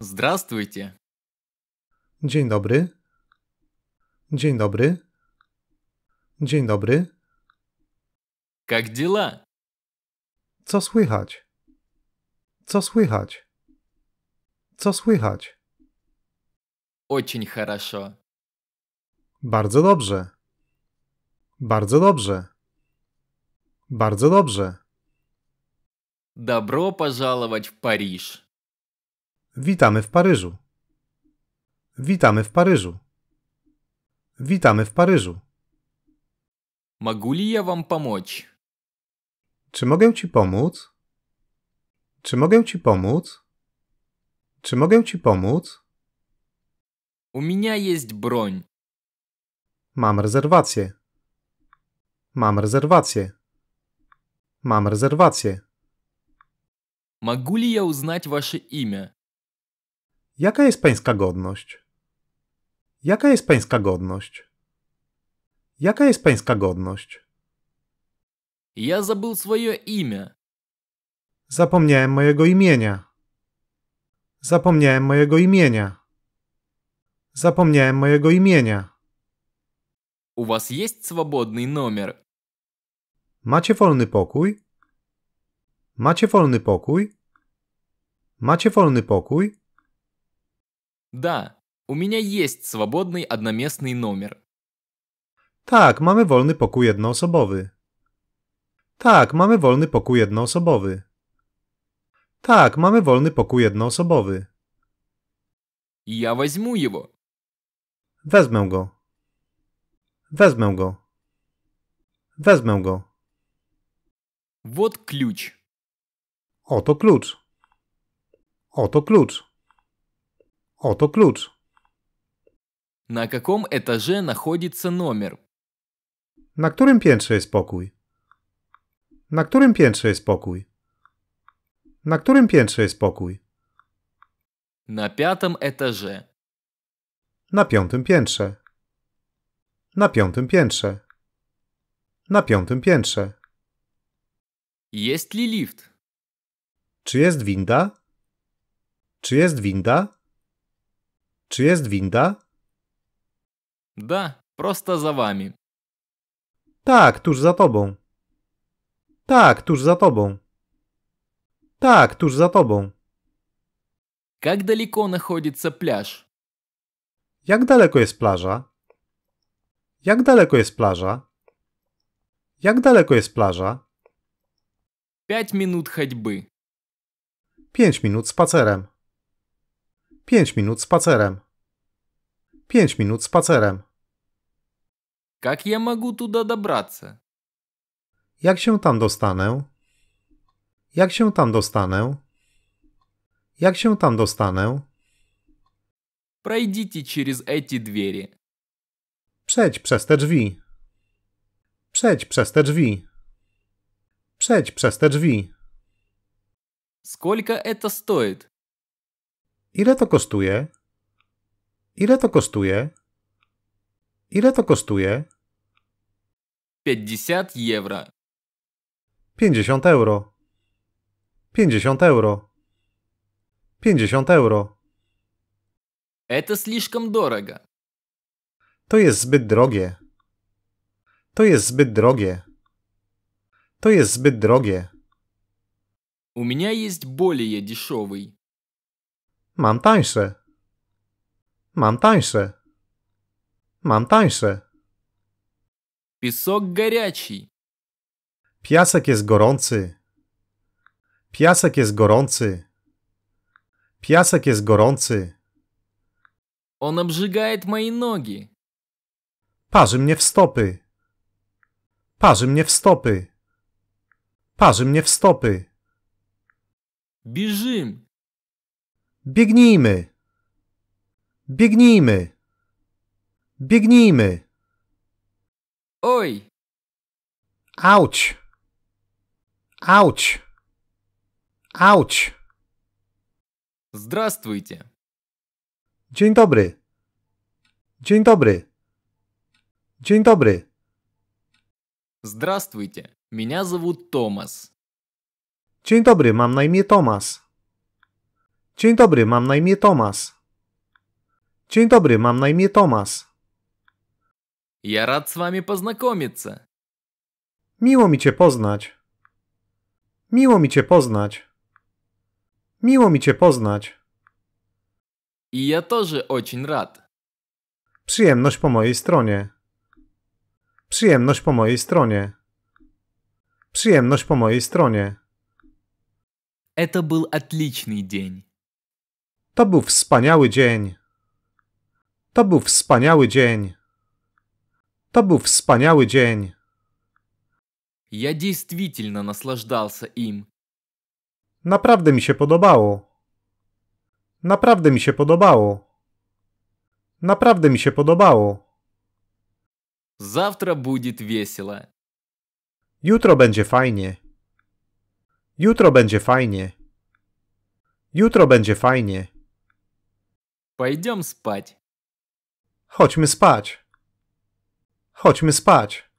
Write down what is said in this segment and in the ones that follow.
Здравствуйте. Dzień dobry. Dzień dobry. Dzień dobry. Как дела? Co słychać? Co słychać? Co słychać? Очень хорошо. Bardzo dobrze. Bardzo dobrze. Bardzo dobrze. Добро пожаловать в Париж. Witamy w Paryżu. Witamy w Paryżu. Witamy w Paryżu. Могу ли я вам Czy mogę ci pomóc? Czy mogę ci pomóc? Czy mogę ci pomóc? U mnie jest broń. Mam rezerwację. Mam rezerwację. Mam rezerwację. Могу ли я узнать ваше Jaka jest pańska godność? Jaka jest pańska godność? Jaka jest pańska godność? Ja zabył swoje imię. Zapomniałem mojego imienia. Zapomniałem mojego imienia. Zapomniałem mojego imienia. U was jest swobodny numer? Macie wolny pokój? Macie wolny pokój? Macie wolny pokój? Da, u меня есть свободный одноместный numer. Tak, mamy wolny pokój jednoosobowy. Tak, mamy wolny pokój jednoosobowy. Tak, mamy wolny pokój jednoosobowy. Я возьму его. Wezmę go. Wezmę go. Wezmę go. Вот ключ. Oto klucz. Oto klucz. Oto klucz. Na jakim etaże się numer? Na którym piętrze jest pokój? Na którym piętrze jest pokój? Na którym piętrze jest pokój? Na piątym etaże. Na piątym piętrze. Na piątym piętrze. Na piątym piętrze. Jest li lift? Czy jest winda? Czy jest winda? Czy jest winda? Da, prosto za wami. Tak, tuż za tobą. Tak, tuż za tobą. Tak, tuż za tobą. daleko далеко находится пляж? Jak daleko jest plaża? Jak daleko jest plaża? Jak daleko jest plaża? 5 minut choćby. 5 minut spacerem. 5 minut spacerem. 5 minut spacerem. Jak ja mogę tuda dobraться? Jak się tam dostanę? Jak się tam dostanę? Jak się tam dostanę? Пройдите через эти двери. Przejdź przez te drzwi. Przejdź przez te drzwi. Przejdź przez te drzwi. Сколько это стоит? Ile to kosztuje? Ile to kosztuje? Ile to kosztuje? 50 euro. 50 euro. 50 euro. 50 euro. слишком дорого. To jest zbyt drogie. To jest zbyt drogie. To jest zbyt drogie. U mnie jest более дешевый. Mam tańsze. Mam tańsze. Mam tańsze. Песок gorący. Piasek jest gorący. Piasek jest gorący. Piasek jest gorący. On обжигает moje nogi. Parzy mnie w stopy. Parzy mnie w stopy. Parzy mnie w stopy. Бежим. Biegnijmy! Biegnijmy! Biegnijmy! Oj! Auć! Auć! Auć! Zdrastujcie. Dzień dobry! Dzień dobry! Dzień dobry! Zdrastujcie. Меня зовут Tomas. Dzień dobry, mam na imię Thomas. Dzień dobry, mam na imię Tomas. Dzień dobry, mam na imię Tomas. Ja rad z wami познакомиться. Miło mi cię poznać. Miło mi cię poznać. Miło mi cię poznać. ja я тоже очень rad. Przyjemność po mojej stronie. Przyjemność po mojej stronie. Przyjemność po mojej stronie. To był отличный dzień. To był wspaniały dzień. To był wspaniały dzień. To był wspaniały dzień. Ja действительно наслаждался им. Naprawdę mi się podobało. Naprawdę mi się podobało. Naprawdę mi się podobało. Завтра будет весело. Jutro będzie fajnie. Jutro będzie fajnie. Jutro będzie fajnie. Пойдем спать. Chodźmy spać. Chodźmy spać.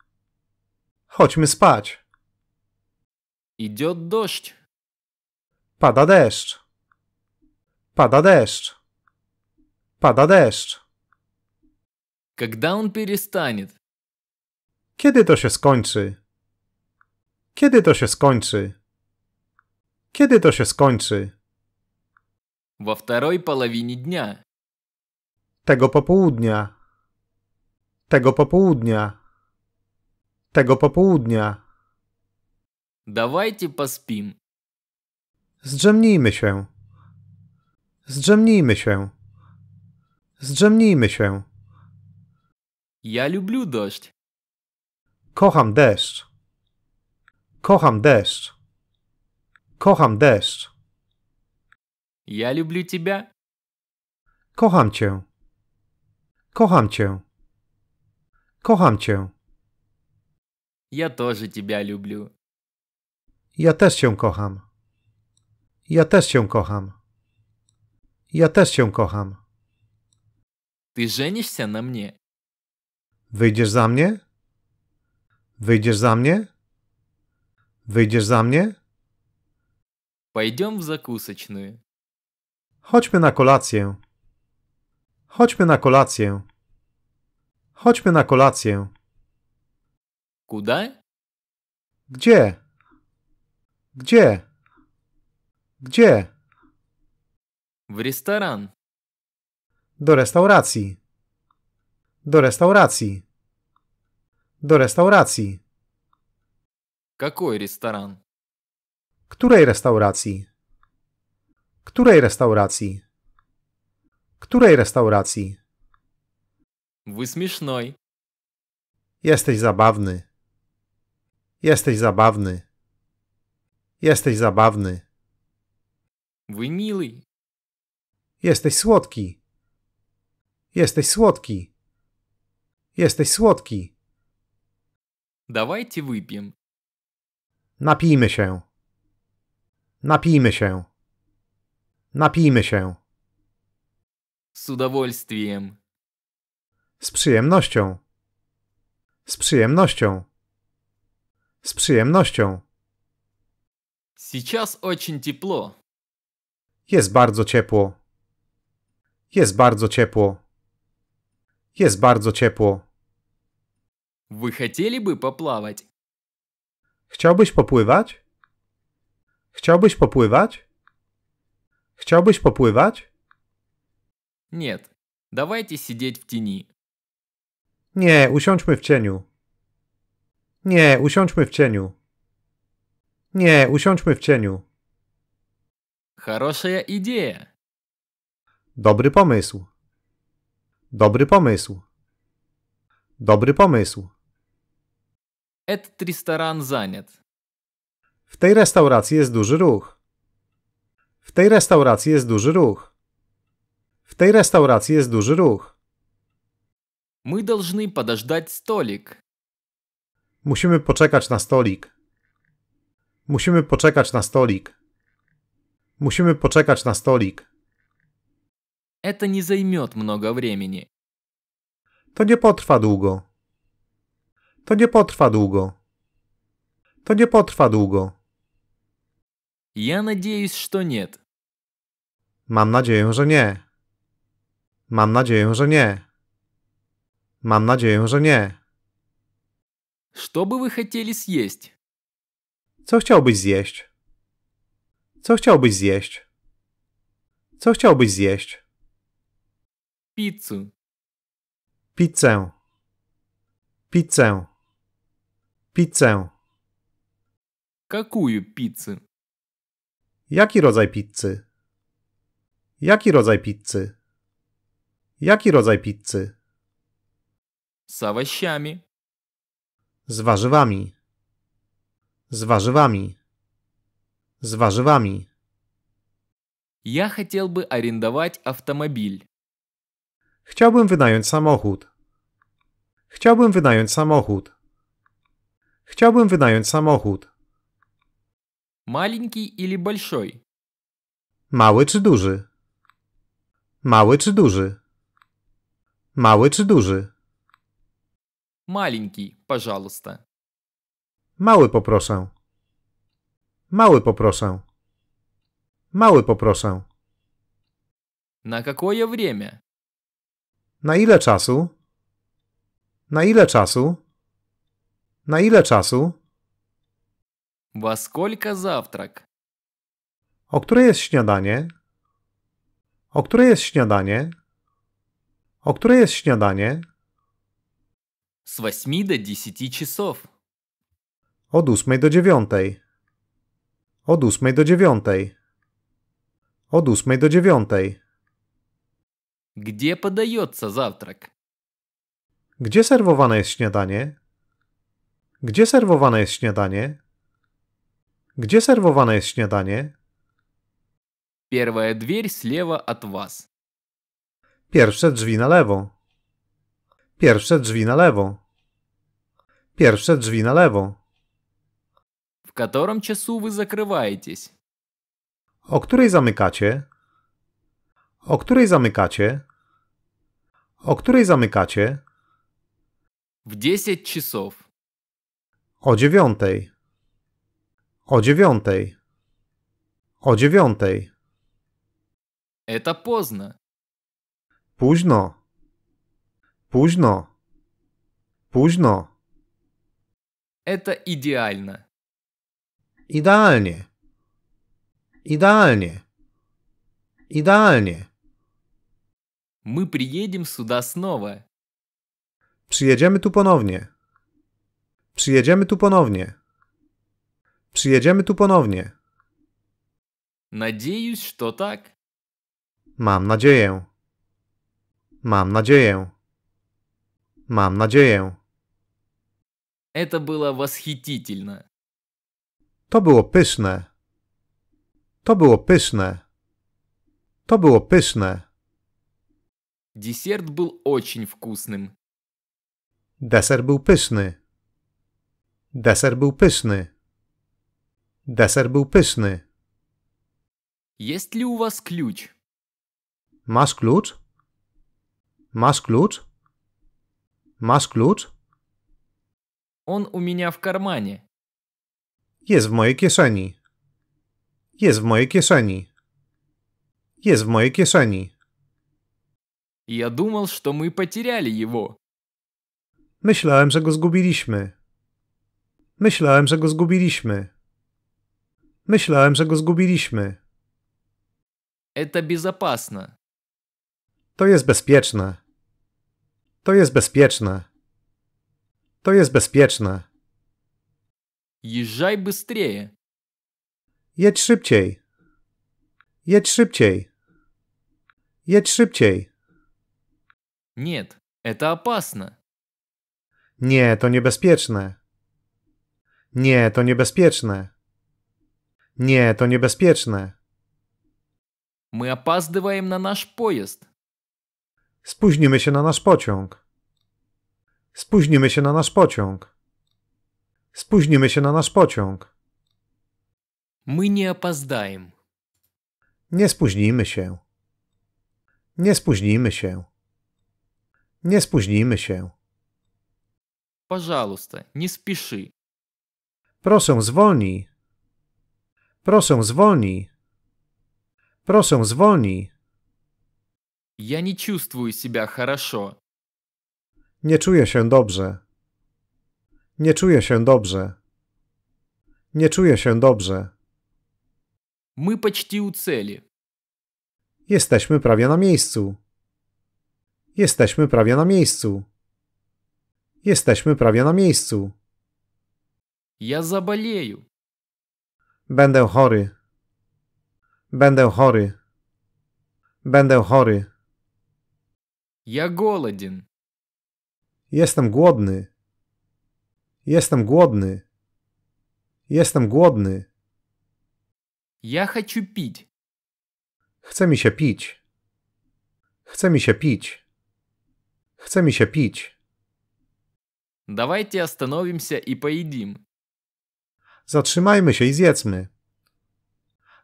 Chodźmy spać. Idzie дождь. Pada deszcz. Pada deszcz. Pada deszcz. Kiedy on przestanie? Kiedy to się skończy? Kiedy to się skończy? Kiedy to się skończy? W drugiej połowie dnia. Tego popołudnia. Tego popołudnia. Tego popołudnia. Dawajcie pospim. Zdrzemnijmy się. Zdrzemnijmy się. Zdrzemnijmy się. Ja lubię deszcz. Kocham deszcz. Kocham deszcz. Kocham deszcz. Ja lubię ciebie. Kocham cię. Kocham cię. Kocham cię. Ja też тебя lubię. Ja też cię kocham. Ja też cię kocham. Ja też cię kocham. Ty żenisz się na mnie. Wyjdziesz za mnie? Wyjdziesz za mnie? Wyjdziesz za mnie? Pojedziemy w закусочную. Chodźmy na kolację. Chodźmy na kolację. Chodźmy na kolację. Куда? Gdzie? Gdzie? Gdzie? W restauran. Do restauracji. Do restauracji. Do restauracji. Какой restauran? Której restauracji? Której restauracji? Której restauracji? Wy смешной. Jesteś zabawny. Jesteś zabawny. Jesteś zabawny. Wy miły. Jesteś słodki. Jesteś słodki. Jesteś słodki. Dawajcie выпьем. Napijmy się. Napijmy się. Napijmy się. Z udowolstwiem. Z przyjemnością. Z przyjemnością. Z przyjemnością. Сейчас очень тепло. Jest bardzo ciepło. Jest bardzo ciepło. Jest bardzo ciepło. Вы хотели бы поплавать? Chciałbyś popływać? Chciałbyś popływać? Chciałbyś popływać? Нет, давайте сидеть в тени. Nie, usiądźmy w cieniu. Nie, usiądźmy w cieniu. Nie, usiądźmy w cieniu. Хорошая идея. Dobry pomysł. Dobry pomysł. Dobry pomysł. Этот ресторан занят. W tej restauracji jest duży ruch. W tej restauracji jest duży ruch. W tej restauracji jest duży ruch. My должны подождать столик. Musimy poczekać na stolik. Musimy poczekać na stolik. Musimy poczekać na stolik. Это не займет много времени. To nie potrwa długo. To nie potrwa długo. To nie potrwa długo. Я надеюсь, что нет. Mam nadzieję, że nie. Mam nadzieję, że nie. Mam nadzieję, że nie. Co бы вы Co chciałbyś zjeść? Co chciałbyś zjeść? Co chciałbyś zjeść? Pizzę. Pizzę. Pizzę. Pizzę. Jaką pizzę? Jaki rodzaj pizzy? Jaki rodzaj pizzy? Jaki rodzaj pizzy? Z Z warzywami. Z warzywami. Z warzywami. Ja chciałbym arendować арендовать Chciałbym wynająć samochód. Chciałbym wynająć samochód. Chciałbym wynająć samochód. Malinki или большой? Mały czy duży? Mały czy duży? Mały czy duży? Маленький, пожалуйста. Mały poproszę. Mały poproszę. Mały poproszę. Na какое время? Na ile czasu? Na ile czasu? Na ile czasu? Во сколько завтрак? O której jest śniadanie? O której jest śniadanie? O której jest śniadanie? Z 8 do 10 часов. Od 8 do 9. Od 8 do 9. Od 8 do 9. Gdzie podается завтрак? Gdzie serwowane jest śniadanie? Gdzie serwowane jest śniadanie? Gdzie serwowane jest śniadanie? Pierwsza drzwi lewa od was. Pierwsze drzwi na lewo. Pierwsze drzwi na lewo. Pierwsze drzwi na lewo. W którym czasu wy zakrywajtесь? O której zamykacie? O której zamykacie? O której zamykacie? W 10 czasów. O dziewiątej. O dziewiątej. O dziewiątej. Это поздно. Późno. Późno. Późno. To idealne, Idealnie. Idealnie. Idealnie. My przyjedziemy suda снова. Przyjedziemy tu ponownie. Przyjedziemy tu ponownie. Przyjedziemy tu ponownie. Надеюсь, że tak. Mam nadzieję. Mam nadzieję. Mam nadzieję. Это было восхитительно. To było pyszne. To było pyszne. To było pyszne. Десерт был очень вкусным. Deser był pyszny. Deser był pyszny. Deser był pyszny. Есть ли у вас ключ? Masz klucz? Mach's gut. Mach's gut. Он у меня в кармане. Есть в моей кишени. Есть в моей кишени. Есть в моей кишени. Я думал, что мы потеряли его. Myślałem, że go zgubiliśmy. Myślałem, że go zgubiliśmy. Myślałem, że go zgubiliśmy. Это безопасно. To jest bezpieczne. To jest bezpieczne. To jest bezpieczne. Езжай быстрее. Jedź szybciej. Jedź szybciej. Jedź szybciej. Нет, это опасно. Nie, to niebezpieczne. Nie, to niebezpieczne. Nie, to niebezpieczne. Мы опаздываем на наш поезд. Spóźnimy się na nasz pociąg. Spóźnimy się na nasz pociąg. Spóźnimy się na nasz pociąg. My nie опоздаем. Nie spóźnimy się. Nie spóźnimy się. Nie spóźnimy się. Пожалуйста, nie spieszy. Proszę zwolnij. Proszę zwolnij. Proszę zwolnij. Я не чувствую себя хорошо. Nie czuję się dobrze. Nie czuję się dobrze. Nie czuję się dobrze. My почти u celi. Jesteśmy prawie na miejscu. Jesteśmy prawie na miejscu. Jesteśmy prawie na miejscu. Ja zaboleję. Będę chory. Będę chory. Będę chory. Я голоден. Jestem głodny. Jestem głodny. Jestem głodny. Я хочу пить. Chce mi się pić. Chce mi się pić. Chce mi się pić. Давайте остановимся и поедим. Zatrzymajmy się i zjedzmy.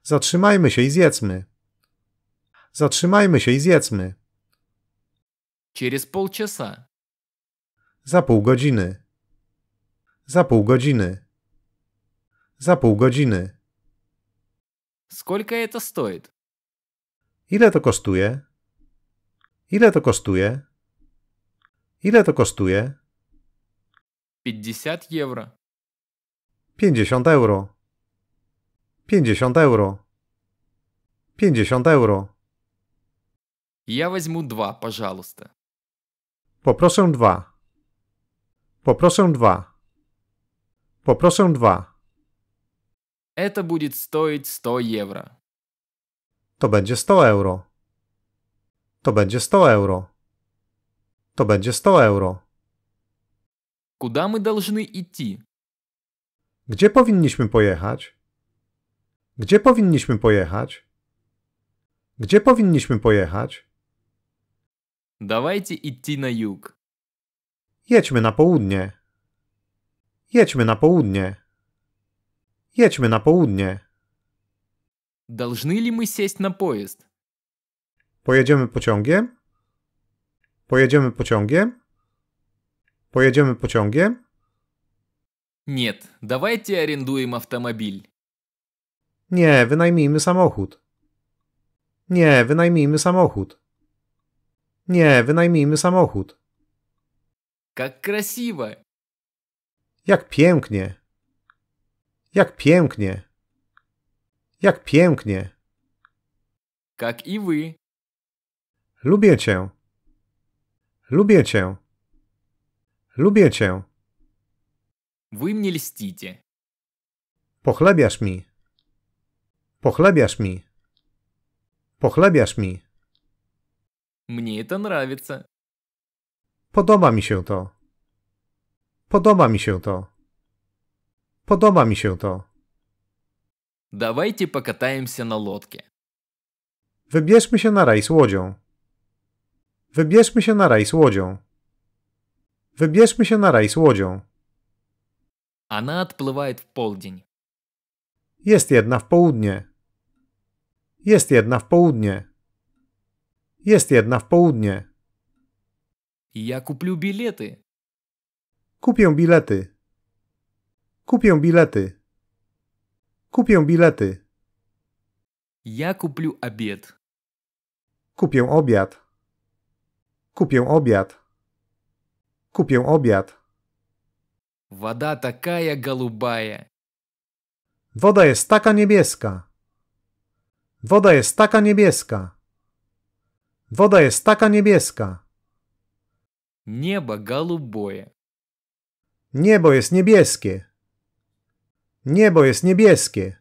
Zatrzymajmy się i zjedzmy. Zatrzymajmy się i zjedzmy. Через полчаса. Za pół godziny. Za pół godziny. Za pół godziny. Сколько это стоит? Ile to kosztuje? Ile to kosztuje? Ile to kosztuje? 50 евро. 50 euro. 50 euro. 50 euro. Я возьму два, пожалуйста. Poproszę dwa. Poproszę dwa. Poproszę dwa. Это будет стоить 100 евро. To będzie 100 euro. To będzie 100 euro. To będzie 100 euro. Куда мы должны идти? Gdzie powinniśmy pojechać? Gdzie powinniśmy pojechać? Gdzie powinniśmy pojechać? Давайте идти на юг. Jedźmy na południe. Jedźmy na południe. Jedźmy na południe. Должны ли мы сесть на поезд? Pojedziemy pociągiem? Pojedziemy pociągiem? Pojedziemy pociągiem? Нет, давайте арендуем автомобиль. Nie, wynajmijmy samochód. Nie, wynajmijmy samochód. Nie, wynajmijmy samochód. Jak красиво! Jak pięknie. Jak pięknie. Jak pięknie. Jak i wy. Lubię cię. Lubię cię. Lubię cię. Wy mnie lścicie. Pochlebiasz mi. Pochlebiasz mi. Pochlebiasz mi. Мне это нравится. Podoba mi się to. Podoba mi się to. Podoba mi się to. Давайте się na лодке. Wybierzmy się na raj z łodzią. Wybierzmy się na raj z łodzią. Wybierzmy się na raj z łodzią. Она отплывает w полдень. Jest jedna w południe. Jest jedna w południe. Jest jedna w południe. Ja kupię bilety. Kupię bilety. Kupię bilety. Kupię bilety. Ja kupię obiad. Kupię obiad. Kupię obiad. Kupię obiad. Woda taka голубая. Woda jest taka niebieska. Woda jest taka niebieska. Woda jest taka niebieska. Niebo голубое. Niebo jest niebieskie. Niebo jest niebieskie.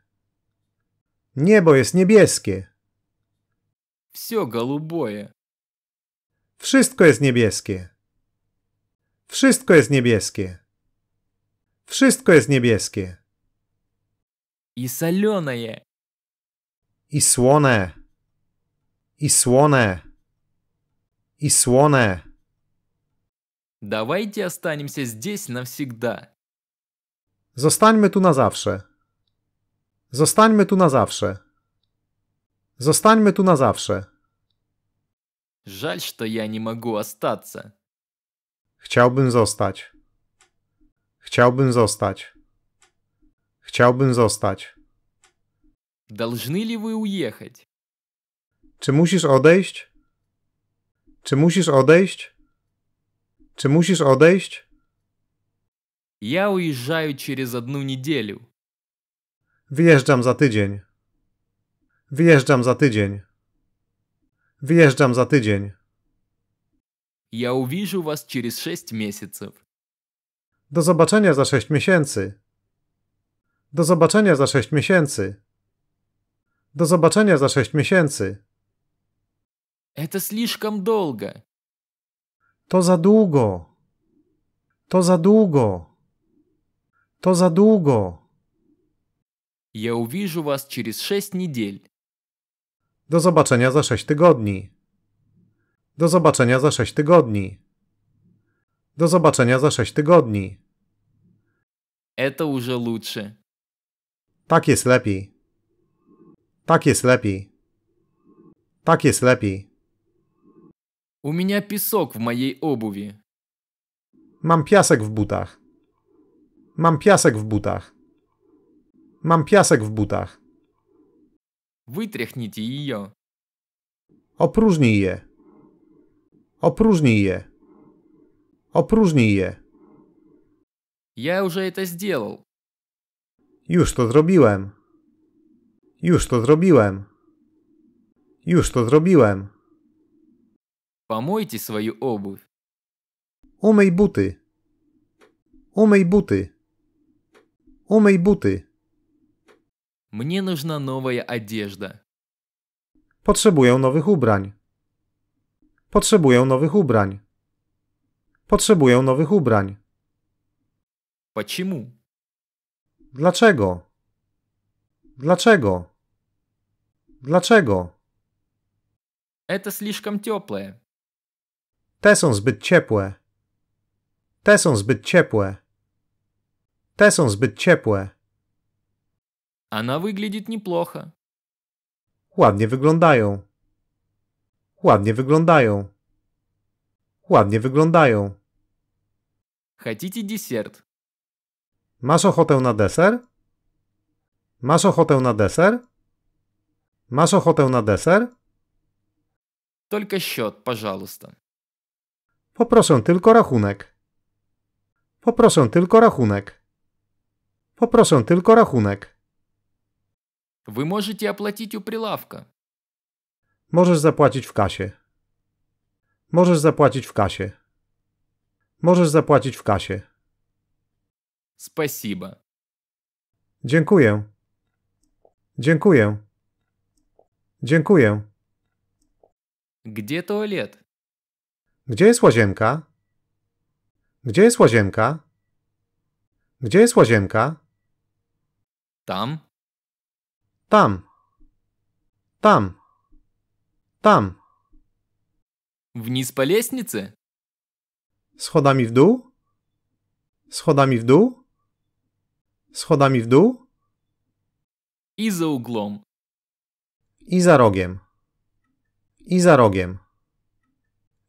Niebo jest niebieskie. Все голубое. Wszystko jest niebieskie. Wszystko jest niebieskie. Wszystko jest niebieskie. I соленое. I słone. I słone i słone. Давайте останемся здесь навсегда. Zostańmy tu na zawsze. Zostańmy tu na zawsze. Zostańmy tu na zawsze. Żal, że ja nie mogę zostać. Chciałbym zostać. Chciałbym zostać. Chciałbym zostać. Должны ли вы уехать? Czy musisz odejść? Czy musisz odejść? Czy musisz odejść? Ja уезжаю через одну неделю. Wyjeżdżam za tydzień. Wyjeżdżam za tydzień. Wyjeżdżam za tydzień. Ja uwidzę was через шесть месяцев. Do zobaczenia za sześć miesięcy. Do zobaczenia za sześć miesięcy. Do zobaczenia za sześć miesięcy. To za długo. To za długo. To za długo. Ja uwiję увижу вас через sześć недель. Do zobaczenia za sześć tygodni. Do zobaczenia za sześć tygodni. Do zobaczenia za sześć tygodni. Это уже Tak jest lepiej. Tak jest lepiej. Tak jest lepiej. У меня песок в моей обуви. Mam piasek w butach. Mam piasek w butach. Mam piasek w butach. Вытряхните ją. Opróżnij je. Opróżnij je. Opróżnij je. Ja już to zrobiłem. Już to zrobiłem. Już to zrobiłem. Już to zrobiłem. Помойте свою обувь. Умий бути. Умий бути. Умий бути. Мне нужна новая одежда. Potrzebuję nowych ubrań. Potrzebuję nowych ubrań. Potrzebuję nowych ubrań. Почему? Dlaczego? Dlaczego? Dlaczego? Это слишком теплое. Te są zbyt ciepłe. Te są zbyt ciepłe. Te są zbyt ciepłe. Она wygląda неплохо. Ładnie wyglądają. Ładnie wyglądają. Ładnie wyglądają. Хотите десерт? Masz ochotę na deser? Masz ochotę na deser? Masz ochotę na deser? Tylko счет, пожалуйста. Poproszę tylko rachunek. Poproszę tylko rachunek. Poproszę tylko rachunek. Wy możecie opłacić u прилавка. Możesz zapłacić w kasie. Możesz zapłacić w kasie. Możesz zapłacić w kasie. Спасибо. Dziękuję. Dziękuję. Dziękuję. Gdzie toalet? Gdzie jest łazienka? Gdzie jest łazienka? Gdzie jest łazienka? Tam. Tam. Tam. Tam. Wniz po lestnicy? Schodami w dół? Schodami w dół? Schodami w dół? I za uglom. I za rogiem. I za rogiem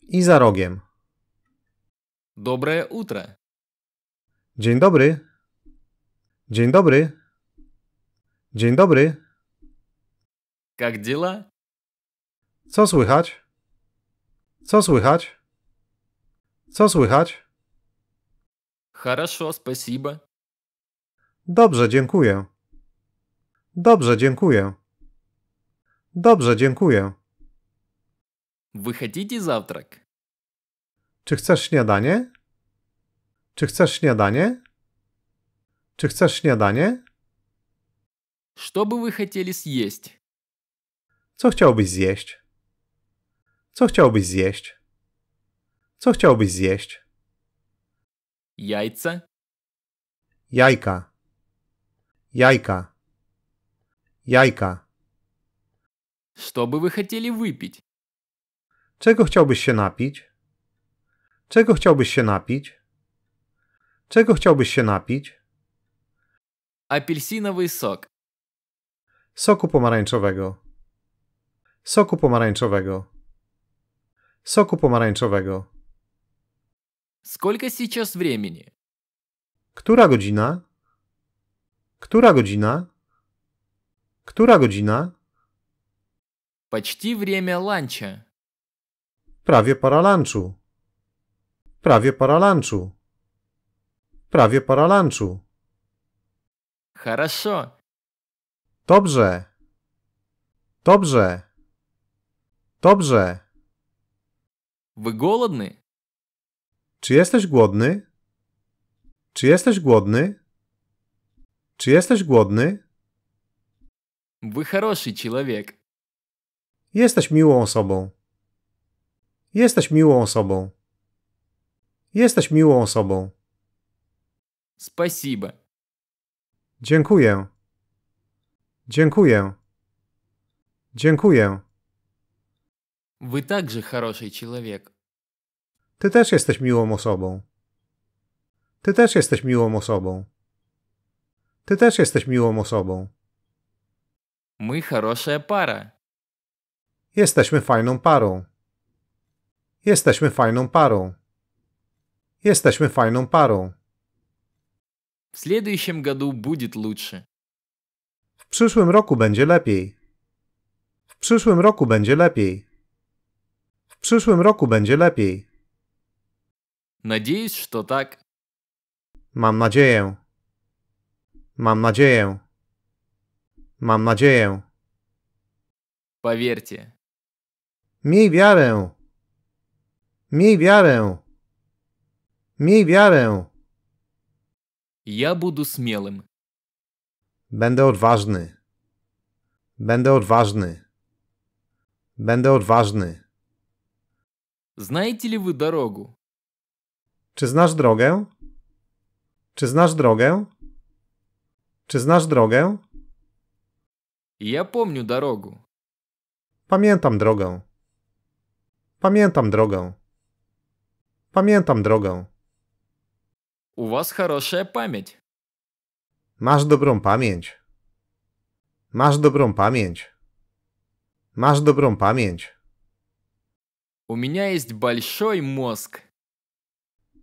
i za rogiem. Dobre utre. Dzień dobry. Dzień dobry. Dzień dobry. Jak dzieła? Co słychać? Co słychać? Co słychać? Хорошо, спасибо. Dobrze, dziękuję. Dobrze, dziękuję. Dobrze, dziękuję. Вы хотите завтрак? Czy chcesz śniadanie? Czy chcesz śniadanie? Czy chcesz śniadanie? Что бы вы хотели съесть? Co chciałbyś zjeść? Co chciałbyś zjeść? Co chciałbyś zjeść? Jajce? Jajka. Jajka. Jajka. Что бы вы хотели выпить? Czego chciałbyś się napić? Czego chciałbyś się napić? Czego chciałbyś się napić? Apelsinowy sok. Soku pomarańczowego. Soku pomarańczowego. Soku pomarańczowego. Сколько сейчас времени? Która godzina? Która godzina? Która godzina? Почти время ланча. Prawie para lunchu. Prawie para lunchu. Prawie para lunchu. Хорошо. Dobrze. Dobrze. Dobrze. Wy głodny? Czy jesteś głodny? Czy jesteś głodny? Czy jesteś głodny? Wy хороший człowiek. Jesteś miłą osobą. Jesteś miłą osobą. Jesteś miłą osobą. Спасибо. Dziękuję. Dziękuję. Dziękuję. Wy także хороший человек. Ty też jesteś miłą osobą. Ty też jesteś miłą osobą. Ty też jesteś miłą osobą. Мы хорошая пара. Jesteśmy fajną parą. Jesteśmy fajną parą. Jesteśmy fajną parą. W следующем году будет лучше. W przyszłym roku będzie lepiej. W przyszłym roku będzie lepiej. W przyszłym roku będzie lepiej. Надеюсь, что tak. Mam nadzieję. Mam nadzieję. Mam nadzieję. Поверьте. Miej wiarę. Miej wiarę! Miej wiarę! Ja budu smielym. Będę odważny. Będę odważny. Będę odważny. Знаете li wy drogę? Czy znasz drogę? Czy znasz drogę? Czy znasz drogę? Ja помню drogę. Pamiętam drogę. Pamiętam drogę. Pamiętam drogę. U was хорошая pamięć. Masz dobrą pamięć. Masz dobrą pamięć. Masz dobrą pamięć. У меня есть большой мозг.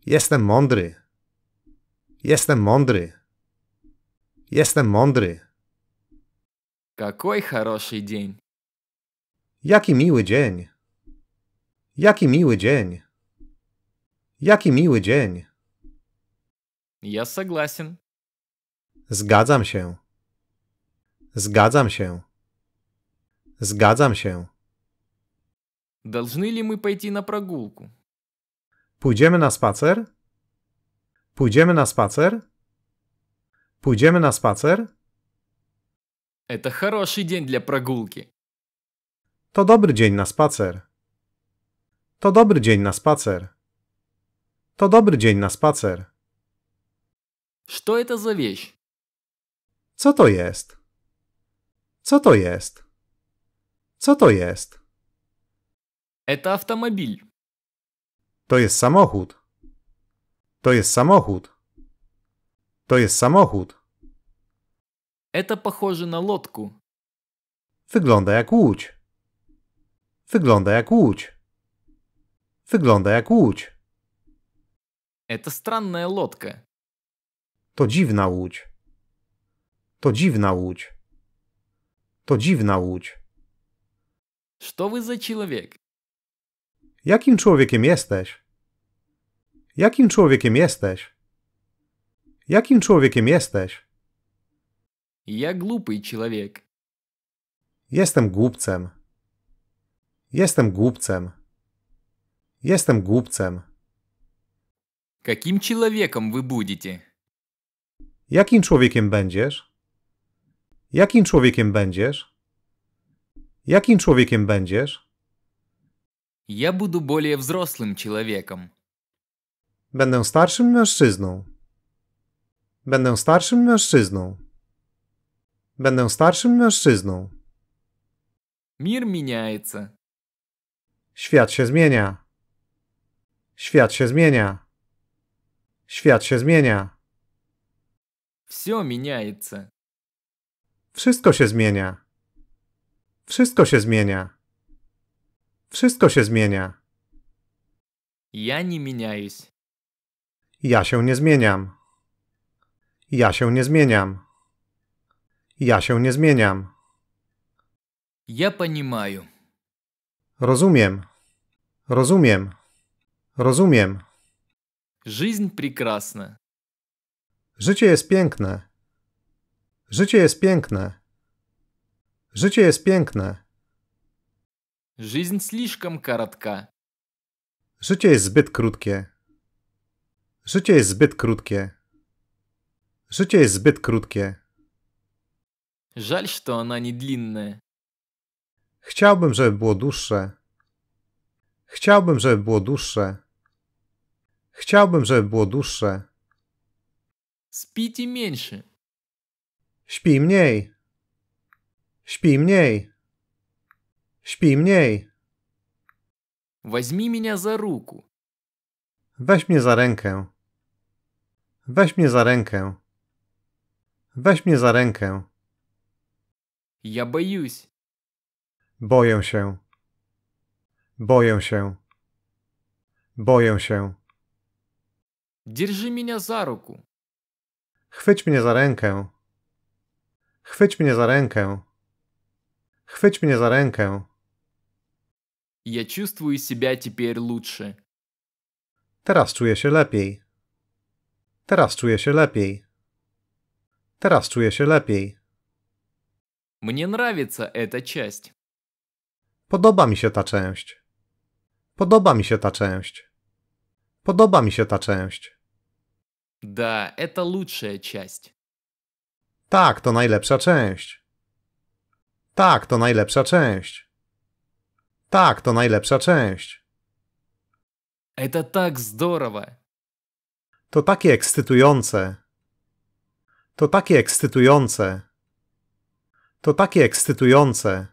Jestem mądry. Jestem mądry. Jestem mądry. Какой хороший день. Jaki miły dzień. Jaki miły dzień. Jaki miły dzień. Я согласен. Zgadzam się. Zgadzam się. Zgadzam się. Должны ли мы пойти на прогулку? Pójdziemy na spacer? Pójdziemy na spacer? Pójdziemy na spacer? Это хороший день для прогулки. To dobry dzień na spacer. To dobry dzień na spacer. To dobry dzień na spacer. Co to за Co to jest? Co to jest? Co to jest? Это автомобиль. To jest samochód. To jest samochód. To jest samochód. Это похоже na lotku. Wygląda jak łódź. Wygląda jak łódź. Wygląda jak łódź. To dziwna łódź. To dziwna łódź. To dziwna łódź. Что вы за человек? Jakim człowiekiem jesteś? Jakim człowiekiem jesteś? Jakim człowiekiem jesteś? Я глупый człowiek. Jestem głupcem. Jestem głupcem. Jestem głupcem. Каким человеком вы будете? Jakim człowiekiem będziesz? Jakim człowiekiem będziesz? Jakim człowiekiem będziesz? Я буду более взрослым человеком. Będę starszym mężczyzną. Będę starszym mężczyzną. Będę starszym mężczyzną. Мир меняется. Świat się zmienia. Świat się zmienia. Świat się zmienia. Все меняется. Wszystko się zmienia. Wszystko się zmienia. Wszystko się zmienia. Я не меняюсь. Ja się nie zmieniam. Ja się nie zmieniam. Ja się nie zmieniam. Я понимаю. Rozumiem. Rozumiem. Rozumiem. Жизнь прекрасна. Życie jest piękne. Życie jest piękne. Życie jest piękne. Жизнь слишком коротка. Życie jest zbyt krótkie. Życie jest zbyt krótkie. Życie jest zbyt krótkie. Жаль, что она не длинная. Chciałbym, żeby było dłuższe. Chciałbym, żeby było dłuższe. Chciałbym, żeby było dłuższe. Spij im mniejszy. Śpi mniej. Śpi mniej. Śpi mniej. Weźmij mnie za ruku. Weź mnie za rękę. Weź mnie za rękę. Weź mnie za rękę. Ja bojuś. Boję się. Boję się. Boję się. Держи меня за руку. Chwyć mnie za rękę. Chwyć mnie za rękę. Chwyć mnie za rękę. Ja czuję себя теперь лучше. Teraz czuję się lepiej. Teraz czuję się lepiej. Teraz czuję się lepiej. Мне нравится эта часть. Podoba mi się ta część. Podoba mi się ta część. Podoba mi się ta część. Да, это лучшая часть. Tak, to najlepsza część. Tak, to najlepsza część. Tak, to najlepsza część. Это так здорово. To takie ekscytujące. To takie ekscytujące. To takie ekscytujące.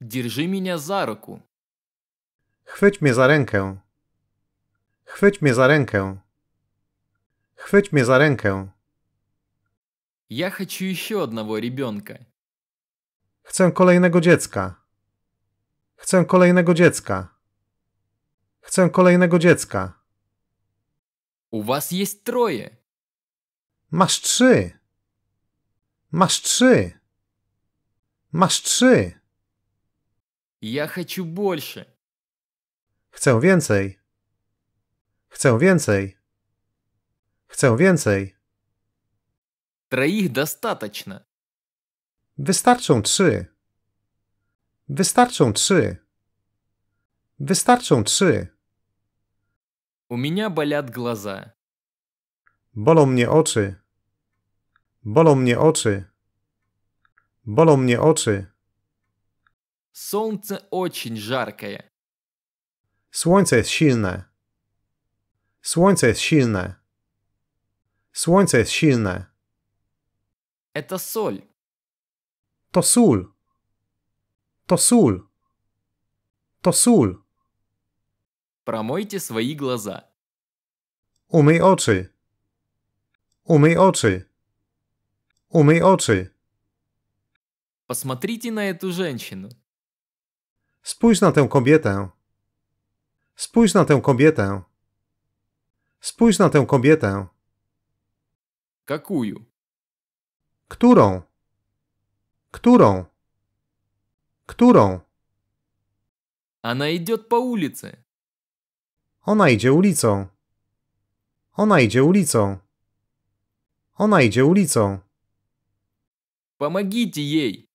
Держи меня за руку. Chwyć mnie za rękę. Chwyć mnie za rękę. Chwyć mnie za rękę. Ja chcę jeszcze jednego ребенка. Chcę kolejnego dziecka. Chcę kolejnego dziecka. Chcę kolejnego dziecka. U was jest трое. Masz trzy. Masz trzy. Masz trzy. Я хочу больше. Chcę więcej. Chcę więcej. Chcę więcej. Троих dostateczne. Wystarczą trzy. Wystarczą trzy. Wystarczą trzy. U mnie болят глаза. Bolą mnie oczy. Bolą mnie oczy. Bolą mnie oczy. Słońce очень жаркое. Słońce jest silne. Słońce jest silne. Słońce jest silne. To sól. To sól. To sól. To sól. Промойте swoje глаза. Umyj oczy. Umyj oczy. Umyj oczy. Посмотрите на эту женщину. Spójrz na tę kobietę. Spójrz na tę kobietę. Spójrz na tę kobietę. Какую? Którą? Którą? Którą? Она идет по улице. Ona idzie ulicą. Ona idzie ulicą. Ona idzie ulicą. Помогите ей.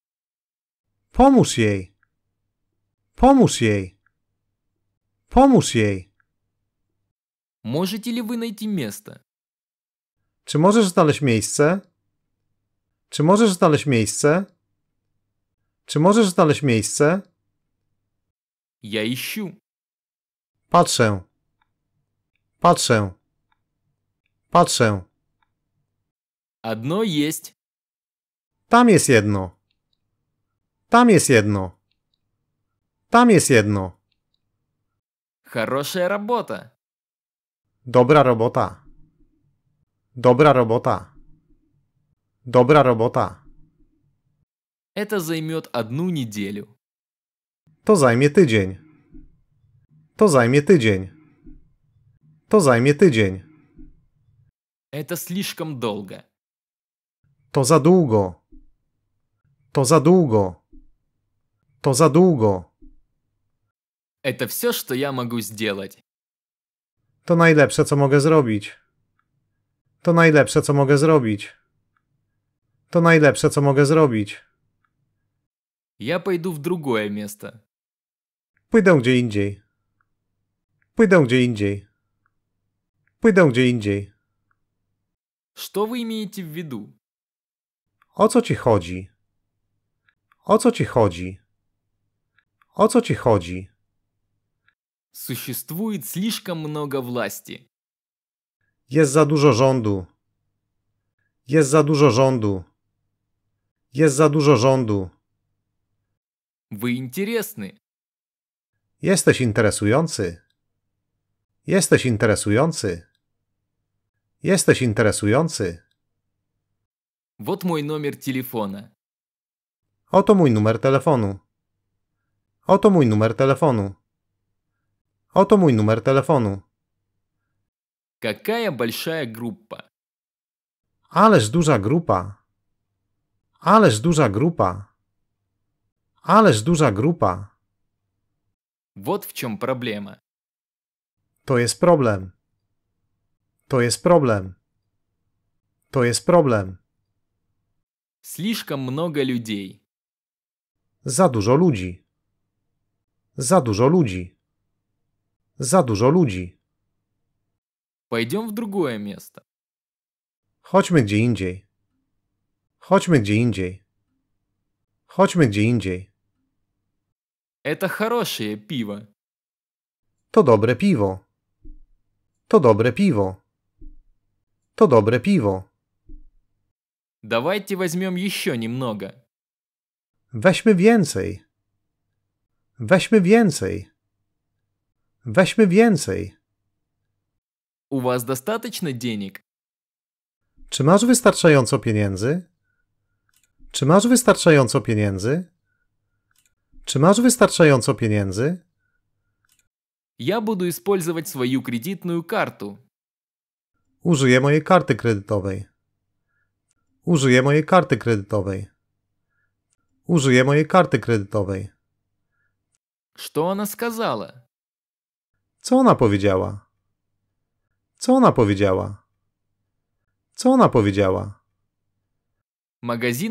Pomóż jej. Pomóż jej. Pomóż jej. Можете ли вы найти место? Czy możesz znaleźć miejsce? Czy możesz znaleźć miejsce? Czy możesz znaleźć miejsce? Jejsiu. Patrzę. Patrzę. Patrzę. Adno jest. Tam jest jedno. Tam jest jedno. Tam jest jedno. Хорошая работа. Dobra robota. Dobra robota. Dobra robota. Это займет одну неделю. To zajmie tydzień. To zajmie tydzień. To zajmie tydzień. Это слишком долго. To za długo. To za długo. To za długo. Это все, что я могу сделать. To najlepsze, co mogę zrobić. To najlepsze, co mogę zrobić. To najlepsze, co mogę zrobić. Ja pójdę w drugie miasto. Pójdę gdzie indziej. Pójdę gdzie indziej. Pójdę gdzie indziej. Co wy имеете w widu? O co ci chodzi? O co ci chodzi? O co ci chodzi? Существует слишком много власти. Jest za dużo rządu. Jest za dużo rządu. Jest za dużo rządu. Wy interesny. Jesteś interesujący. Jesteś interesujący. Jesteś interesujący. Вот mój numer telefonu. Oto mój numer telefonu. Oto mój numer telefonu. Oto mój numer telefonu. Какая большая группа. Ależ duża grupa. Ależ duża grupa. Ależ duża grupa. Вот в чем проблема. To jest problem. To jest problem. To jest problem. Слишком много людей. Za dużo ludzi. Za dużo ludzi. Za dużo ludzi. Пойдем в другое место. Chodźmy gdzie indziej. Chodźmy gdzie indziej. Chodźmy gdzie indziej. Это хорошее пиво. To dobre piwo. To dobre piwo. To dobre piwo. Давайте возьмем еще немного. Weźmy więcej. Weźmy więcej. Weźmy więcej. U was достаточно денег? Czy masz wystarczająco pieniędzy? Czy masz wystarczająco pieniędzy? Czy masz wystarczająco pieniędzy? Ja буду использовать свою кредитную карту. Użyję mojej karty kredytowej. Użyję mojej karty kredytowej. Użyję mojej karty kredytowej. Что она сказала? Co ona powiedziała? Co ona powiedziała? Co ona powiedziała?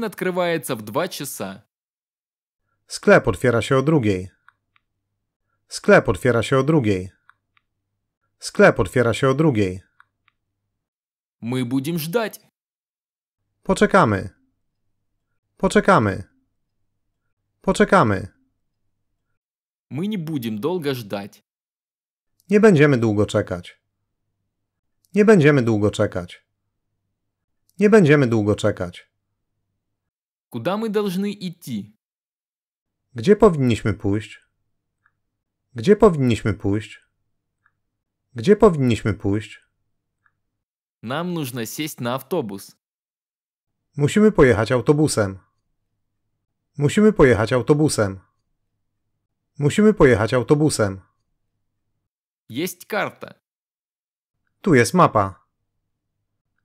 otwiera się w два часа. Sklep otwiera się o drugiej. Sklep otwiera się o drugiej. Sklep otwiera się o drugiej. My będziemy czekać. Poczekamy. Poczekamy. Poczekamy. My nie będziemy długo czekać. Nie będziemy długo czekać. Nie będziemy długo czekać. Nie będziemy długo czekać. Куда мы должны идти? Gdzie powinniśmy pójść? Gdzie powinniśmy pójść? Gdzie powinniśmy pójść? Нам нужно сесть на автобус. Musimy pojechać autobusem. Musimy pojechać autobusem. Musimy pojechać autobusem. Jest karta. Tu jest mapa.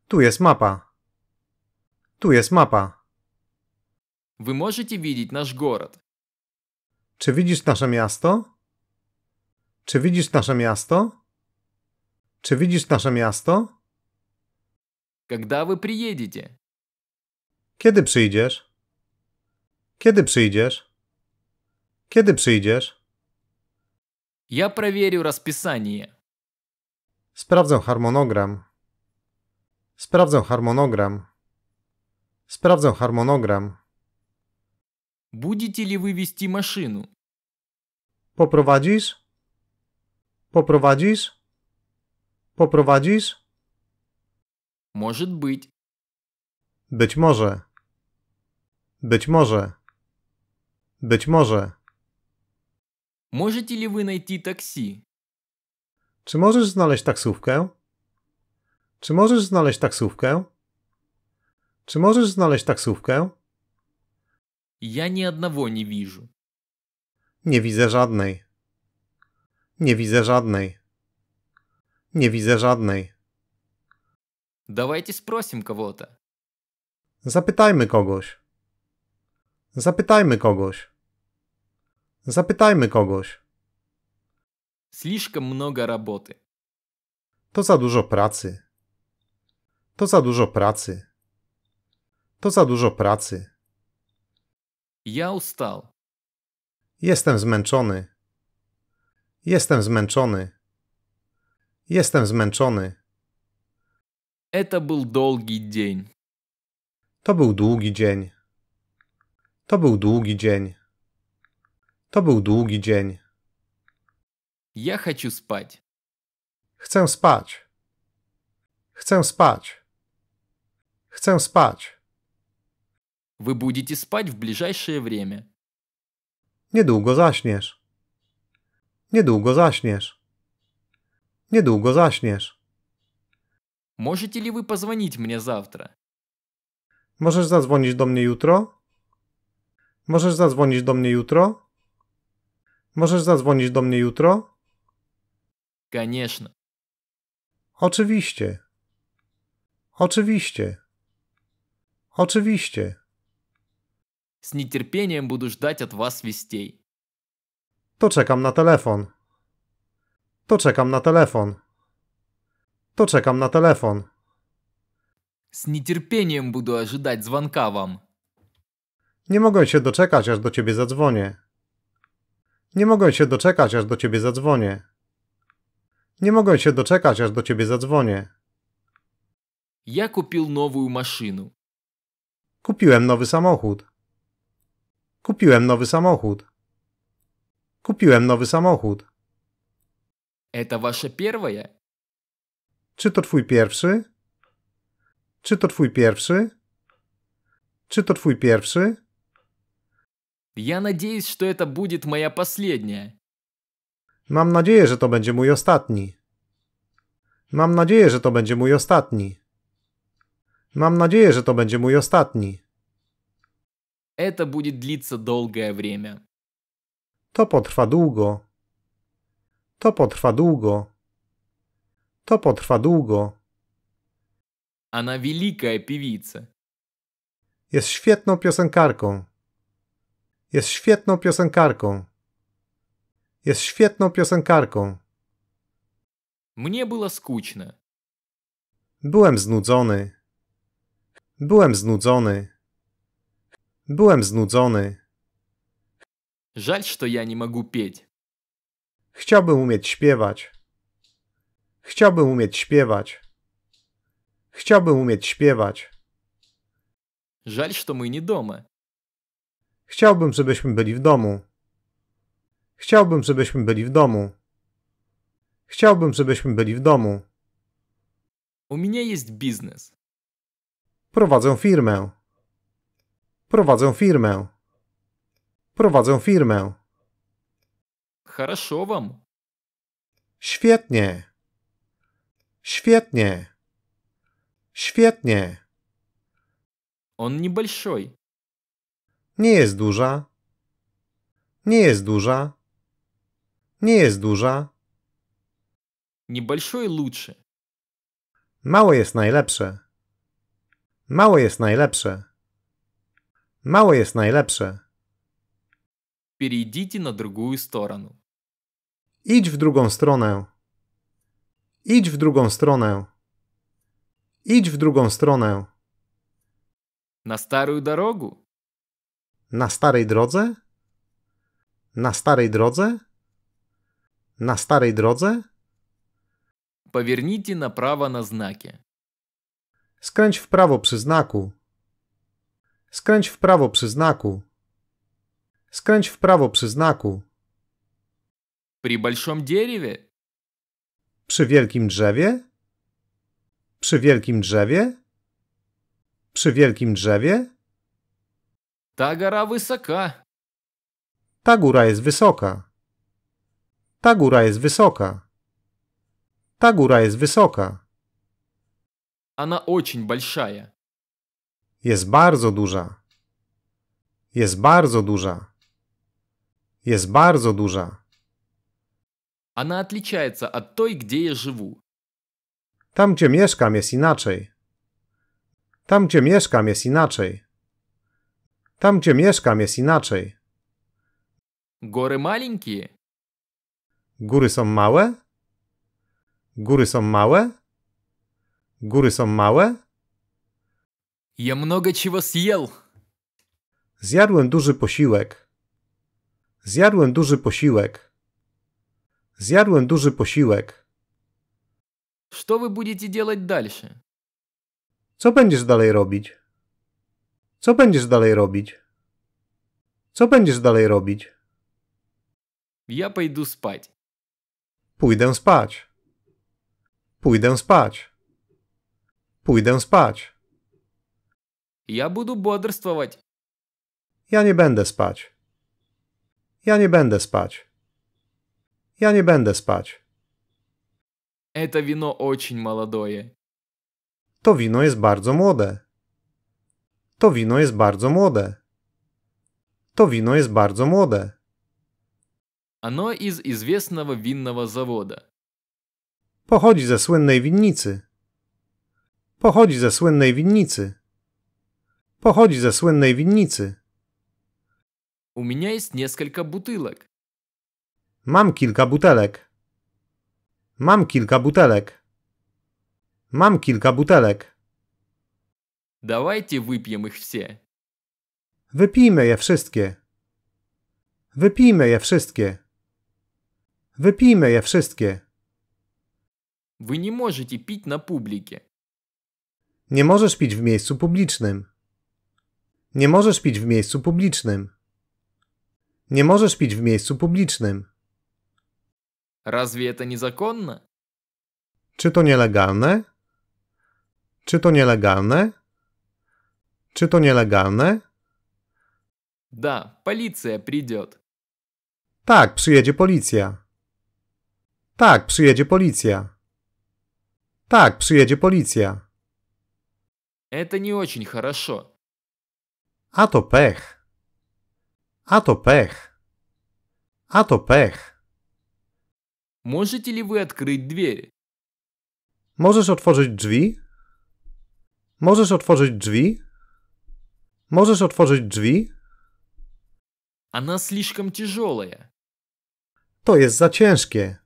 Tu jest mapa. Tu jest mapa. Wy możecie widzieć nasz город? Czy widzisz nasze miasto? Czy widzisz nasze miasto? Czy widzisz nasze miasto? Когда вы приедете? Kiedy przyjdziesz? Kiedy przyjdziesz? Kiedy przyjdziesz? Я проверю расписание. Sprawdzę harmonogram. Sprawdzę harmonogram. Sprawdzę harmonogram. Будете ли вы вести машину? Poprowadzisz? Poprowadzisz? Poprowadzisz? Może być. Być może. Być może. Być może. Możecie ли вы найти такси? Czy możesz znaleźć taksówkę? Czy możesz znaleźć taksówkę? Czy możesz znaleźć taksówkę? Ja nie одного nie widzę. Nie widzę żadnej. Nie widzę żadnej. Nie widzę żadnej. Dawajcie спросим кого-то. Zapytajmy kogoś. Zapytajmy kogoś. Zapytajmy kogoś. Слишком много работы. To za dużo pracy. To za dużo pracy. To za dużo pracy. Ja ustal. Jestem zmęczony. Jestem zmęczony. Jestem zmęczony. Это был долгий день. To był długi dzień. To był długi dzień. To był długi dzień. Я хочу спать. Chcę spać. Chcę spać. Chcę spać. Вы будете spać w ближайшее время. Niedługo zaśniesz. Niedługo zaśniesz. Niedługo zaśniesz. Можете ли вы позвонить мне завтра? Możesz zadzwonić do mnie jutro? Możesz zadzwonić do mnie jutro? Możesz zadzwonić do mnie jutro? Конечно. Oczywiście. Oczywiście. Oczywiście. С нетерпением буду ждать от вас вестей. To czekam na telefon. To czekam na telefon. To czekam na telefon. С нетерпением буду ожидать звонка вам. Nie mogę się doczekać, aż do ciebie zadzwonię. Nie mogę się doczekać, aż do ciebie zadzwonię. Nie mogę się doczekać, aż do ciebie zadzwonię. Ja kupił nową maszynę. Kupiłem nowy samochód. Kupiłem nowy samochód. Kupiłem nowy samochód. To wasze pierwsze? Czy to twój pierwszy? Czy to twój pierwszy? Czy to twój pierwszy? Ja nadzieję, że to będzie moja ostatnia. Mam nadzieję, że to będzie mój ostatni. Mam nadzieję, że to będzie mój ostatni. Mam nadzieję, że to będzie mój ostatni. To będzie длиться долгое время. To potrwa długo. To potrwa długo. To potrwa długo. Ona wielka певица. Jest świetną piosenkarką. Jest świetną piosenkarką. Jest świetną piosenkarką. Mnie było skучно. Byłem znudzony. Byłem znudzony. Byłem znudzony. Żal, że ja nie mogę петь. Chciałbym umieć śpiewać. Chciałbym umieć śpiewać. Chciałbym umieć śpiewać. Żal, что my nie domy. Chciałbym, żebyśmy byli w domu. Chciałbym, żebyśmy byli w domu. Chciałbym, żebyśmy byli w domu. U mnie jest biznes. Prowadzę firmę. Prowadzę firmę. Prowadzę firmę. Хорошо вам. Świetnie. Świetnie. Świetnie. Он небольшой. Nie jest duża. Nie jest duża. Nie jest duża. Небольшой лучше. Małe jest najlepsze. Małe jest najlepsze. Małe jest najlepsze. Перейдите на другую сторону. Idź w drugą stronę. Idź w drugą stronę. Idź w drugą stronę. Na старую дорогу. Na starej drodze? Na starej drodze? Na starej drodze? na prawo na znakie. Skręć w prawo przy znaku. Skręć w prawo przy znaku. Skręć w prawo przy znaku. Przy большом drzewie? Przy wielkim drzewie? Przy wielkim drzewie? Przy wielkim drzewie? Ta góra wysoka. Ta góra jest wysoka. Ta góra jest wysoka. Ta góra jest wysoka. Она очень большая. Jest bardzo duża. Jest bardzo duża. Jest bardzo duża. Ona отличается от той, где я żywu. Tam gdzie mieszkam jest inaczej. Tam gdzie mieszkam jest inaczej. Tam gdzie mieszkam jest inaczej. Góry malinkie. Góry są małe? Góry są małe? Góry są małe? Ja mnogo czego съел. Zjadłem duży posiłek. Zjadłem duży posiłek. Zjadłem duży posiłek. Co wy będziecie делать дальше? Co będziesz dalej robić? Co będziesz dalej robić? Co będziesz dalej robić? Ja пойду spać. Pójdę spać. Pójdę spać. Pójdę spać. Ja budu boderstwować. Ja nie będę spać. Ja nie będę spać. Ja nie będę spać. Это вино очень молодое. To wino jest bardzo młode. To wino jest bardzo młode. To wino jest bardzo młode. Оно из известного винного завода. Pochodzi ze słynnej winnicy. Pochodzi ze słynnej winnicy. Pochodzi ze słynnej winnicy. U mnie jest несколько бутылок. Mam kilka butelek. Mam kilka butelek. Mam kilka butelek. Dawajcie wypijmy ich все. Wypijmy je wszystkie. Wypijmy je wszystkie. Wypijmy je wszystkie. Wy nie możecie pić na publikie. Nie możesz pić w miejscu publicznym. Nie możesz pić w miejscu publicznym. Nie możesz pić w miejscu publicznym. Разве to незаконно? Czy to nielegalne? Czy to nielegalne? Czy to nielegalne? Da, policja придет. Tak, przyjedzie policja. Tak, przyjedzie policja. Tak, przyjedzie policja. To nie очень хорошо. A to pech. A to pech. A to pech. Можете ли вы открыть дверь? Możesz otworzyć drzwi? Możesz otworzyć drzwi? Możesz otworzyć drzwi? Она слишком тяжелая. To jest za ciężkie.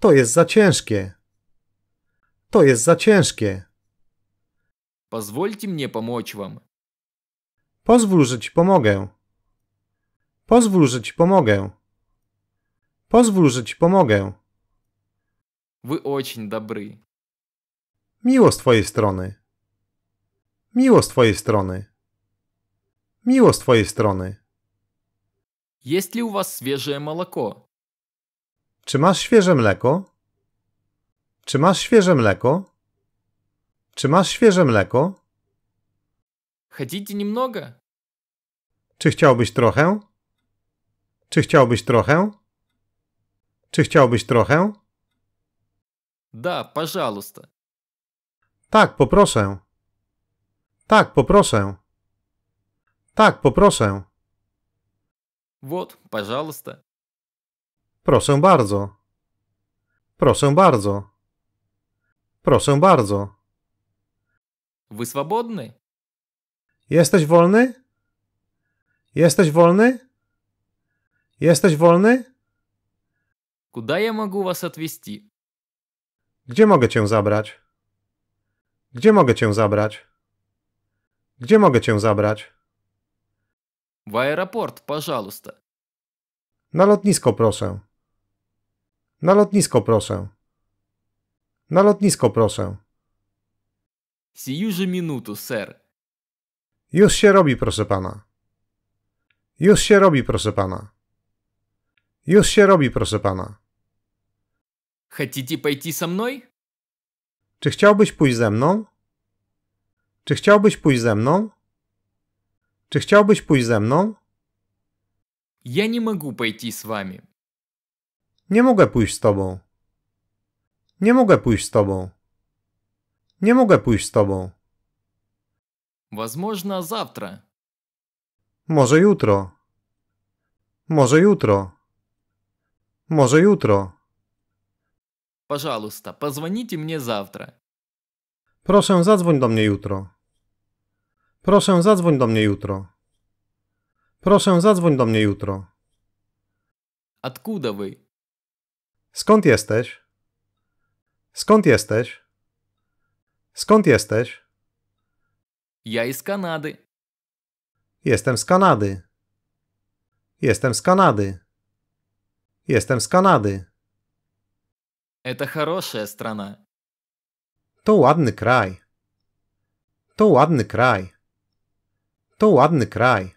To jest za ciężkie. To jest za ciężkie. Pozwólcie mnie pomóc wam. Pozwól, że ci pomogę. Pozwól, że ci pomogę. Pozwól, że ci pomogę. Wy очень dobry. Miło z twojej strony. Miło z twojej strony. Miło z twojej strony. Есть ли у вас свежее молоко? Czy masz świeże mleko? Czy masz świeże mleko? Czy masz świeże mleko? Хотите немного? Czy chciałbyś trochę? Czy chciałbyś trochę? Czy chciałbyś trochę? Да, пожалуйста. Tak, poproszę. Tak, poproszę. Tak, poproszę. Вот, пожалуйста. Proszę bardzo. Proszę bardzo. Proszę bardzo. Wy swobodny? Jesteś wolny? Jesteś wolny? Jesteś wolny? Куда я могу вас Gdzie mogę cię zabrać? Gdzie mogę cię zabrać? Gdzie mogę cię zabrać? W aeroport, пожалуйста. Na lotnisko proszę. Na lotnisko proszę. Na lotnisko proszę. W Сию же минуту, сэр. Już się robi, proszę pana. Już się robi, proszę pana. Już się robi, proszę pana. Хотите пойти со мной? Czy chciałbyś pójść ze mną? Czy chciałbyś pójść ze mną? Czy chciałbyś pójść ze mną? Я не могу пойти с вами. Nie mogę pójść z tobą. Nie mogę pójść z tobą. Nie mogę pójść z tobą. Возможно, завтра. Może jutro. Może jutro. Może jutro. Пожалуйста, позвоните мне завтра. Proszę zadzwoń do mnie jutro. Proszę zadzwoń do mnie jutro. Proszę zadzwoń do mnie jutro. Откуда вы? Skąd jesteś? Skąd jesteś? Skąd jesteś? Ja z Kanady. Jestem z Kanady. Jestem z Kanady. Jestem z Kanady. To хорошая To ładny kraj. To ładny kraj. To ładny kraj.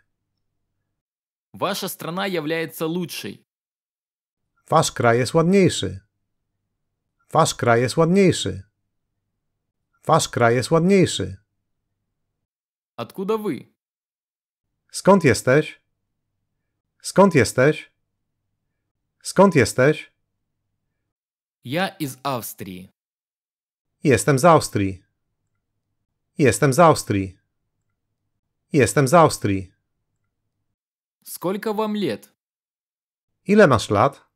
Wasza strona является лучшей. Wasz kraj jest ładniejszy. Wasz kraj jest ładniejszy. Wasz kraj jest ładniejszy. Откуда вы? Skąd jesteś? Skąd jesteś? Skąd jesteś? Ja z Austrii. Jestem z Austrii. Jestem z Austrii. Jestem z Austrii. Skolka wam lat? Ile masz lat?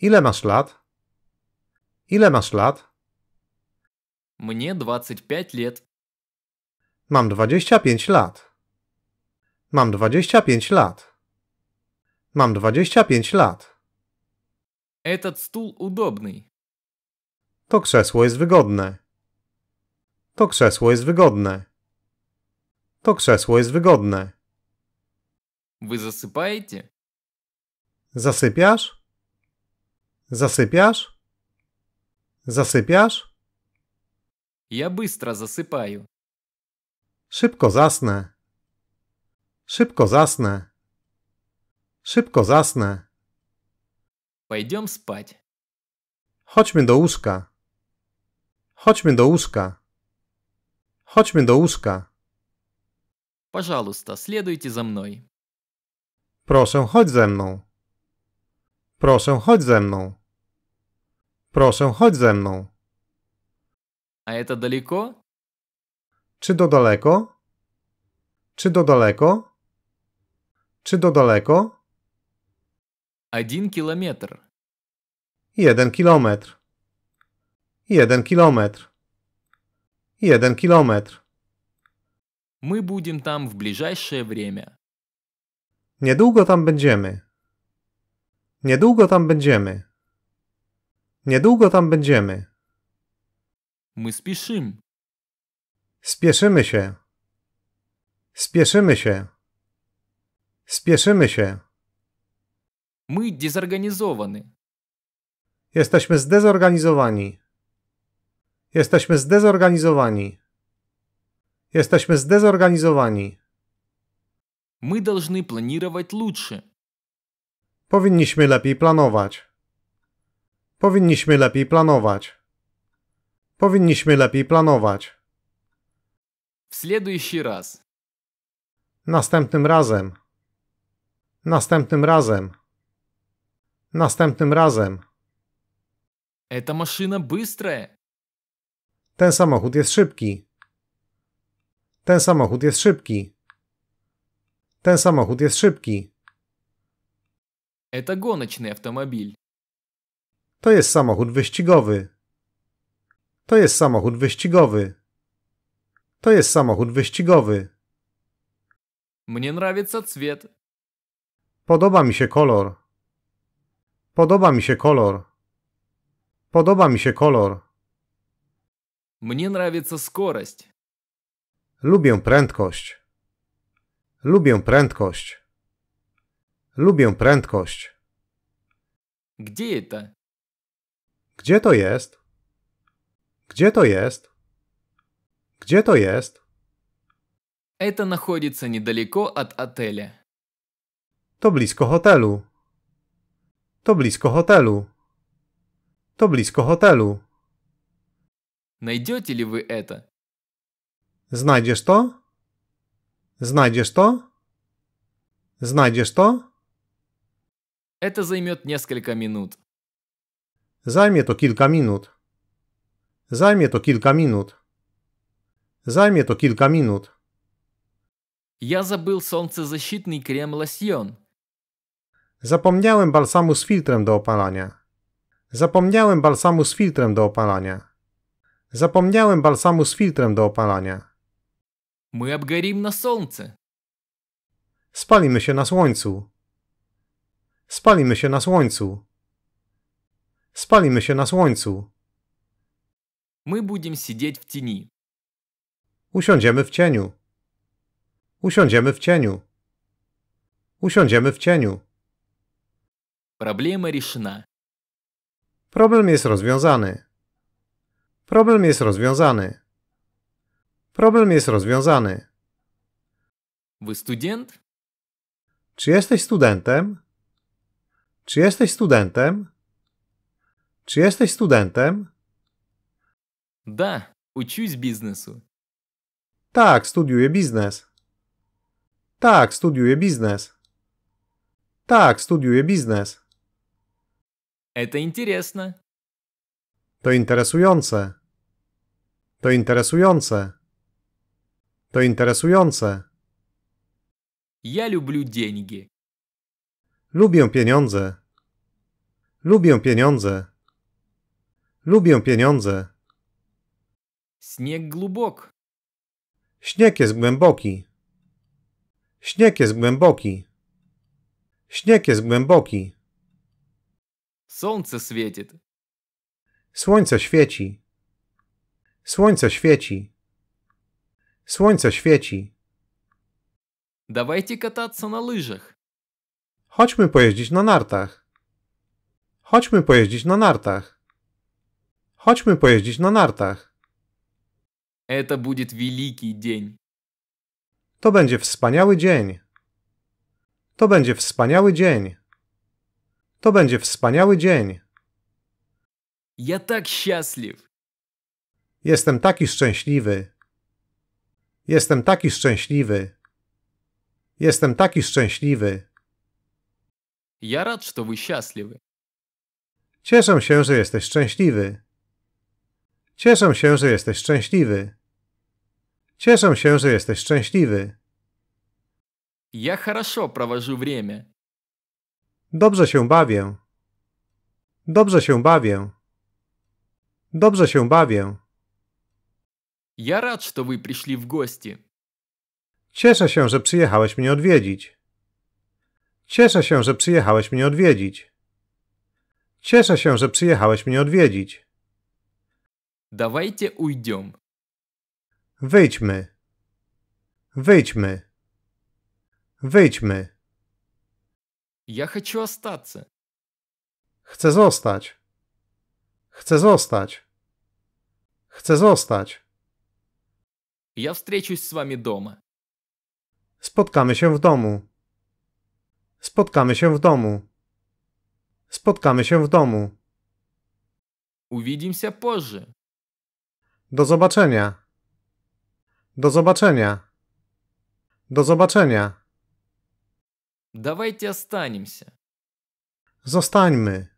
Ile masz lat? Ile masz lat? Mnie 25 lat. Mam 25 lat. Mam 25 lat. Mam 25 lat. Этот стул удобный. To krzesło jest wygodne. To krzesło jest wygodne. To krzesło jest wygodne. Wy zasypajecie? Zasypiasz? Засыпаешь? Засыпаешь? Я быстро засыпаю. Szybko zasnę. Szybko zasnę. Szybko zasnę. Пойдем спать. Chodźmy do łóżka. Chodźmy do łóżka. Chodźmy do łóżka. Пожалуйста, следуйте за мной. Proszę, chodź ze mną. Proszę, chodź ze mną. Proszę, chodź ze mną. A to daleko? Czy to daleko? Czy to daleko? Czy to daleko? Jeden kilometr. Jeden kilometr. Jeden kilometr. Jeden kilometr. My będziemy tam w najbliższe время. Niedługo tam będziemy. Niedługo tam będziemy. Niedługo tam będziemy. My spieszymy. Spieszymy się. Spieszymy się. Spieszymy się. My дезорганизованы. Jesteśmy zdezorganizowani. Jesteśmy zdezorganizowani. Jesteśmy zdezorganizowani. My должны планировать лучше. Powinniśmy lepiej planować. Powinniśmy lepiej planować. Powinniśmy lepiej planować. W следующий raz. Następnym razem. Następnym razem. Następnym razem. Эта машина быстрая. Ten samochód jest szybki. Ten samochód jest szybki. Ten samochód jest szybki. Это гоночный автомобиль. To jest samochód wyścigowy. To jest samochód wyścigowy. To jest samochód wyścigowy. Мне нравится цвет. Podoba mi się kolor. Podoba mi się kolor. Podoba mi się kolor. Мне нравится скорость. Lubię prędkość. Lubię prędkość. Lubię prędkość. Gdzie to? Gdzie to jest? Gdzie to jest? Gdzie to jest? Это находится niedaleko od hotelu. To blisko hotelu. To blisko hotelu. To blisko hotelu. Найдете ли вы это? Znajdziesz to? Znajdziesz to? Znajdziesz to? Это займет несколько минут. Займе то кілька минут. Займе то кілька минут. Займе то кілька минут. Я забыл солнцезащитный крем-лосьон. Zapomniałem balsamu z filtrem do opalania. Zapomniałem balsamu z filtrem do opalania. Zapomniałem balsamu z filtrem do opalania. My обгорим na солнце. Spalimy się na słońcu. Spalimy się na słońcu. Spalimy się na słońcu. My będziemy siedzieć w cieniu. Usiądziemy w cieniu. Usiądziemy w cieniu. Usiądziemy w cieniu. Problem решена. Problem jest rozwiązany. Problem jest rozwiązany. Problem jest rozwiązany. Wy student? Czy jesteś studentem? Czy jesteś studentem? Czy jesteś studentem? Да, учусь biznesu. Tak, studiuję biznes. Tak, studiuję biznes. Tak, studiuję biznes. To interesne. To interesujące. To interesujące. To interesujące. Ja lubię pieniądze. Lubię pieniądze. Lubię pieniądze. Lubię pieniądze. Śnieg głębok. Śnieg jest głęboki. Śnieg jest głęboki. Śnieg jest głęboki. Słońce świeci. Słońce świeci. Słońce świeci. Słońce świeci. Dawajcie kataться na lizach. Chodźmy pojeździć na nartach. Chodźmy pojeździć na nartach. Chodźmy pojeździć na nartach. To będzie wielki dzień. To będzie wspaniały dzień. To będzie wspaniały dzień. To będzie wspaniały dzień. Ja tak szczęśliw. Jestem taki szczęśliwy. Jestem taki szczęśliwy. Jestem taki szczęśliwy. Ja rad, że wy szczęśliwy. Cieszę się, że jesteś szczęśliwy. Cieszę się, że jesteś szczęśliwy. Cieszę się, że jesteś szczęśliwy. Ja хорошо провожу время. Dobrze się bawię. Dobrze się bawię. Dobrze się bawię. Ja rad, że wy przyszli w gości. Cieszę się, że przyjechałeś mnie odwiedzić. Cieszę się, że przyjechałeś mnie odwiedzić. Cieszę się, że przyjechałeś mnie odwiedzić. Dawajcie ujdziemy. Wyjdźmy. Wyjdźmy. Wyjdźmy. Ja chcę zostać. Chcę zostać. Chcę zostać. Chcę zostać. Ja встречусь z wami doma. Spotkamy się w domu. Spotkamy się w domu. Spotkamy się w domu. Uvidimся позже. Do zobaczenia. Do zobaczenia. Do zobaczenia. Давайте się. Zostańmy.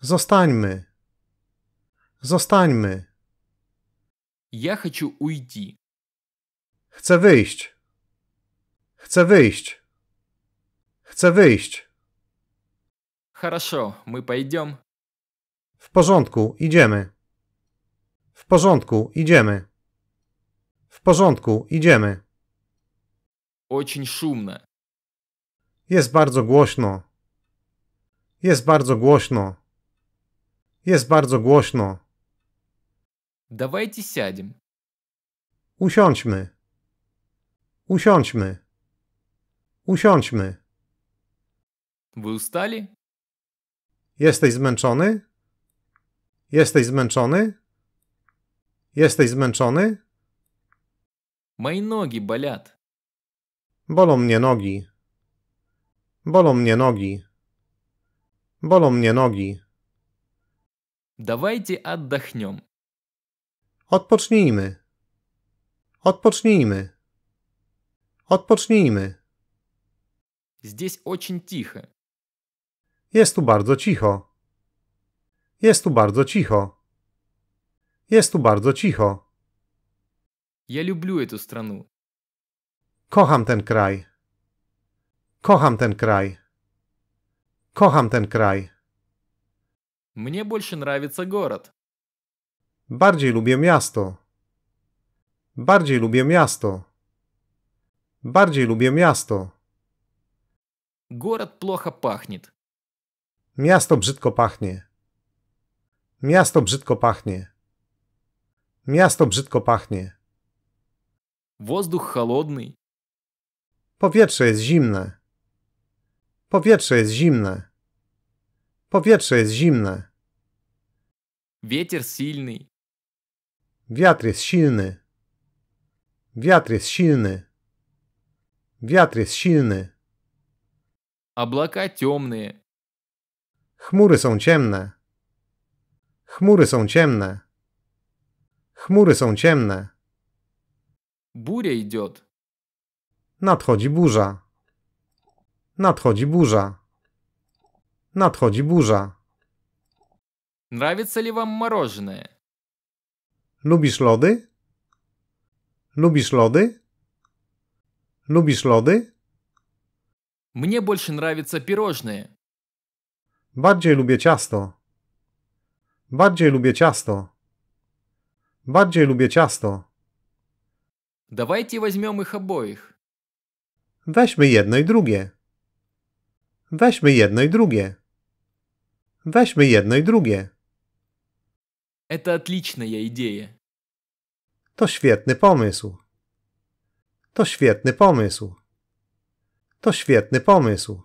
Zostańmy. Zostańmy. Ja chcę ujść. Chcę wyjść. Chcę wyjść. Chcę wyjść. Хорошо, my пойдем. W porządku, idziemy. W porządku, idziemy. W porządku, idziemy. Очень шумно. Jest bardzo głośno. Jest bardzo głośno. Jest bardzo głośno. Давайте сядем. Usiądźmy. Usiądźmy. Usiądźmy. Вы устали? Jesteś zmęczony? Jesteś zmęczony? Jesteś zmęczony? Moje nogi болят. Bolą mnie nogi. Bolą mnie nogi. Bolą mnie nogi. Давайте отдохнем. Odpocznijmy. Odpocznijmy. Odpocznijmy. Здесь очень тихо. Jest tu bardzo cicho. Jest tu bardzo cicho. Jest tu bardzo cicho. Ja lubię tę stronę. Kocham ten kraj. Kocham ten kraj. Kocham ten kraj. Mnie больше нравится город. Bardziej lubię miasto. Bardziej lubię miasto. Bardziej lubię miasto. Город плохо пахнет. Miasto brzydko pachnie. Miasto brzydko pachnie. Miasto brzydko pachnie. Воздух chłodny. Powietrze jest zimne. Powietrze jest zimne. Powietrze jest zimne. Wietr silny. Wiatr jest silny. Wiatr jest silny. Wiatr jest silny. Облака ciemne. Chmury są ciemne. Chmury są ciemne. Chmury są ciemne. Burie idiot. Nadchodzi burza. Nadchodzi burza. Nadchodzi burza. Нравится ли вам мороженое? Lubisz lody? Lubisz lody? Lubisz lody? Мне больше нравится пирожные. Bardziej lubię ciasto. Bardziej lubię ciasto. Bardziej lubię ciasto. Dawajcie weźmiemy ich обоих. Weźmy jedno i drugie. Weźmy jedno i drugie. Weźmy jedno i drugie. Это отличная идея. To świetny pomysł. To świetny pomysł. To świetny pomysł.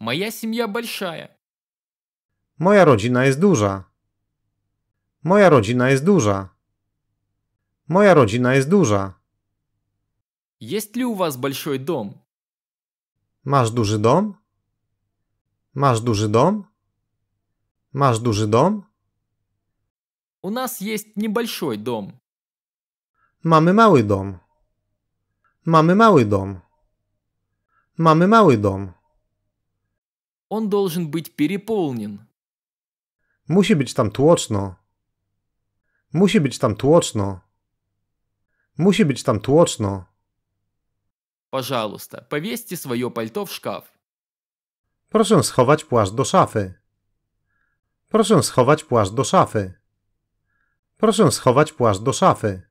Моя семья большая. Moja rodzina jest duża. Moja rodzina jest duża. Moja rodzina jest duża. Есть ли у вас большой дом? Masz duży dom? Masz duży dom? Masz duży dom? U nas jest небольшой dom. Mamy mały dom. Mamy mały dom. Mamy mały dom. Он должен быть переполнен. Musi być tam tłoczno. Musi być tam tłoczno. Musi być tam tłoczno. Пожалуйста, повесьте swoje пальто w шкаф. Proszę schować płaszcz do szafy. Proszę schować płaszcz do szafy. Proszę schować płaszcz do szafy.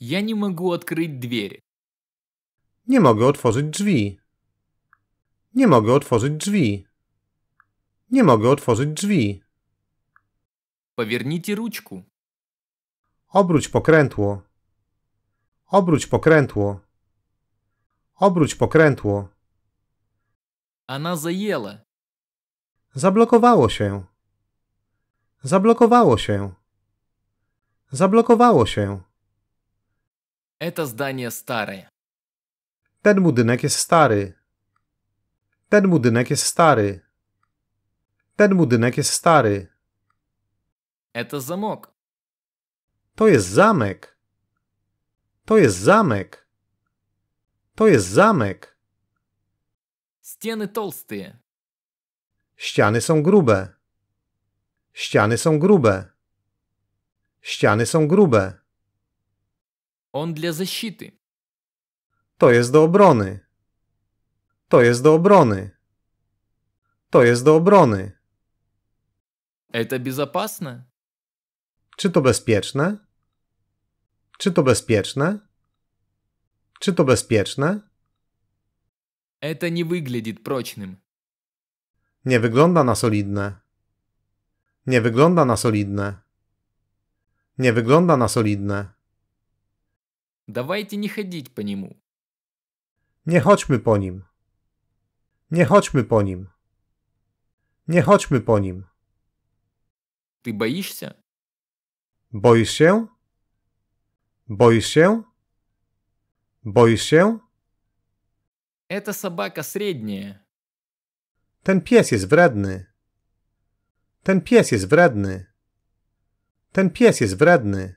Ja nie mogę odkryć drzwi. Nie mogę otworzyć drzwi. Nie mogę otworzyć drzwi. Nie mogę otworzyć drzwi. Powernijcie ruczku. Obróć pokrętło. Obróć pokrętło. Obróć pokrętło. na заела. Zablokowało się. Zablokowało się. Zablokowało się. To zdanie stare. Ten budynek jest stary. Ten budynek jest stary. Ten budynek jest stary. Это zamok. To jest zamek. To jest zamek. To jest zamek. Ściany толстые. Ściany są grube. Ściany są grube. Ściany są grube. On dla защиты. To jest do obrony. To jest do obrony. To jest do obrony. Это безопасно? Czy to bezpieczne? Czy to bezpieczne? Czy to bezpieczne? Это не выглядит прочным. Nie wygląda na solidne. Nie wygląda na solidne. Nie wygląda na solidne. Давайте nie chodzić po nim. Nie chodźmy po nim. Nie chodźmy po nim. Nie chodźmy po nim. Ty boisz się? Boisz się? Boisz się? Boisz się? Eta собака średnie. Ten pies jest wredny. Ten pies jest wredny. Ten pies jest wredny.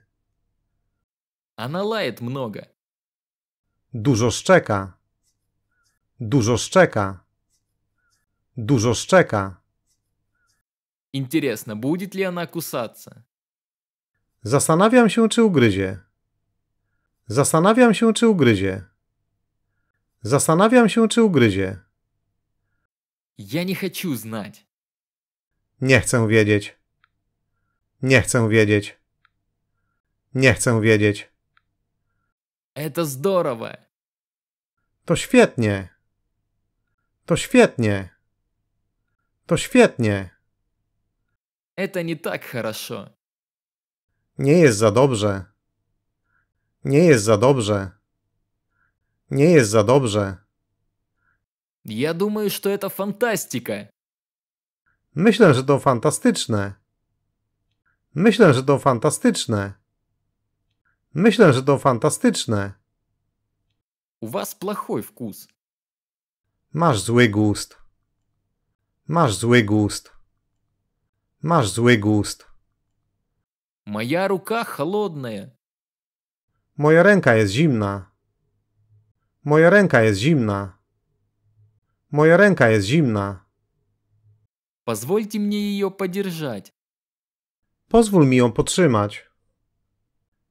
Ona лает много. Dużo szczeka. Dużo szczeka dużo szczeka. Интересно, будет ли она кусаться? Zastanawiam się, czy ugryzie. Zastanawiam się, czy ugryzie. Zastanawiam się, czy ugryzie. Ja nie chcę znać. Nie chcę wiedzieć. Nie chcę wiedzieć. Nie chcę wiedzieć. To zdrowe. To świetnie. To świetnie. To świetnie. To nie tak хорошо. Nie jest za dobrze. Nie jest za dobrze. Nie jest za dobrze. Ja думаю, что это фантастика. Myślę, że to fantastyczne. Myślę, że to fantastyczne. Myślę, że to fantastyczne. U was плохой вкус. Masz zły gust. Masz zły gust. Masz zły gust. Moja рука chłodna. Moja ręka jest zimna. Moja ręka jest zimna. Moja ręka jest zimna. Pozwólcie mnie jej подержать. Pozwól mi ją potrzymać.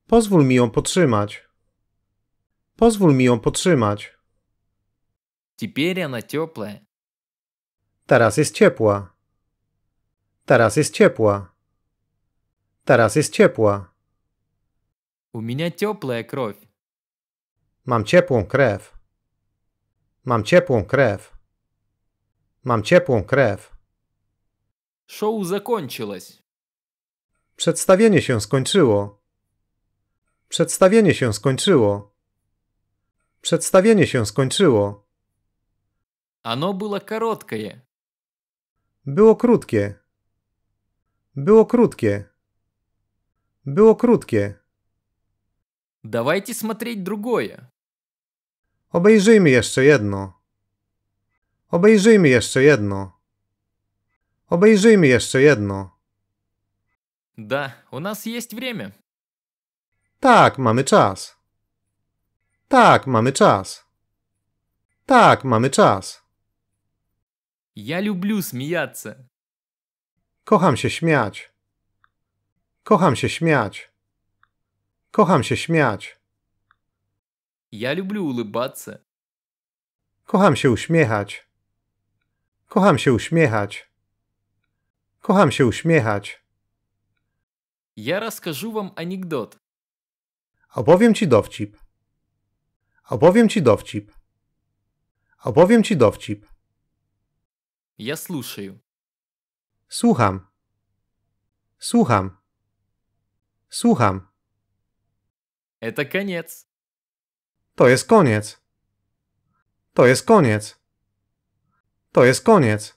Pozwól mi ją potrzymać. Pozwól mi ją potrzymać. Теперь она теплая. Teraz jest ciepła. Teraz jest ciepła. Teraz jest ciepła. U mnie ciepła krew. Mam ciepłą krew. Mam ciepłą krew. Mam ciepłą krew. Show закончилось. Przedstawienie się skończyło. Przedstawienie się skończyło. Przedstawienie się skończyło. Оно było krótkie. Było krótkie. Było krótkie. Było krótkie. Dawajcie смотреть другое. Obejrzyjmy jeszcze jedno. Obejrzyjmy jeszcze jedno. Obejrzyjmy jeszcze jedno. Да, у нас есть время. Tak, mamy czas. Tak, mamy czas. Tak, mamy czas. Ja lubię smijаться. Kocham się śmiać. Kocham się śmiać. Kocham się śmiać. Ja lubię улыбаться. Kocham się uśmiechać. Kocham się uśmiechać. Kocham się uśmiechać. Ja rozkażę wam anegdot. Opowiem ci dowcip. Opowiem ci dowcip. Opowiem ci dowcip. Я слушаю. Słucham. Słucham. Słucham. Это конец. To jest koniec. To jest koniec. To jest koniec.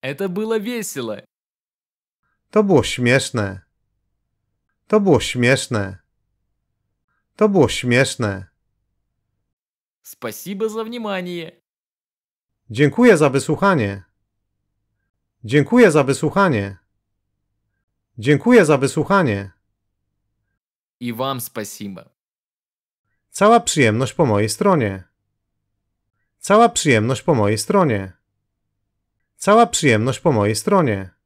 Это было весело. To było śmieszne. To było śmieszne. To było śmieszne. Спасибо за внимание. Dziękuję za wysłuchanie. Dziękuję za wysłuchanie. Dziękuję za wysłuchanie. I wam спасибо. Cała przyjemność po mojej stronie. Cała przyjemność po mojej stronie. Cała przyjemność po mojej stronie.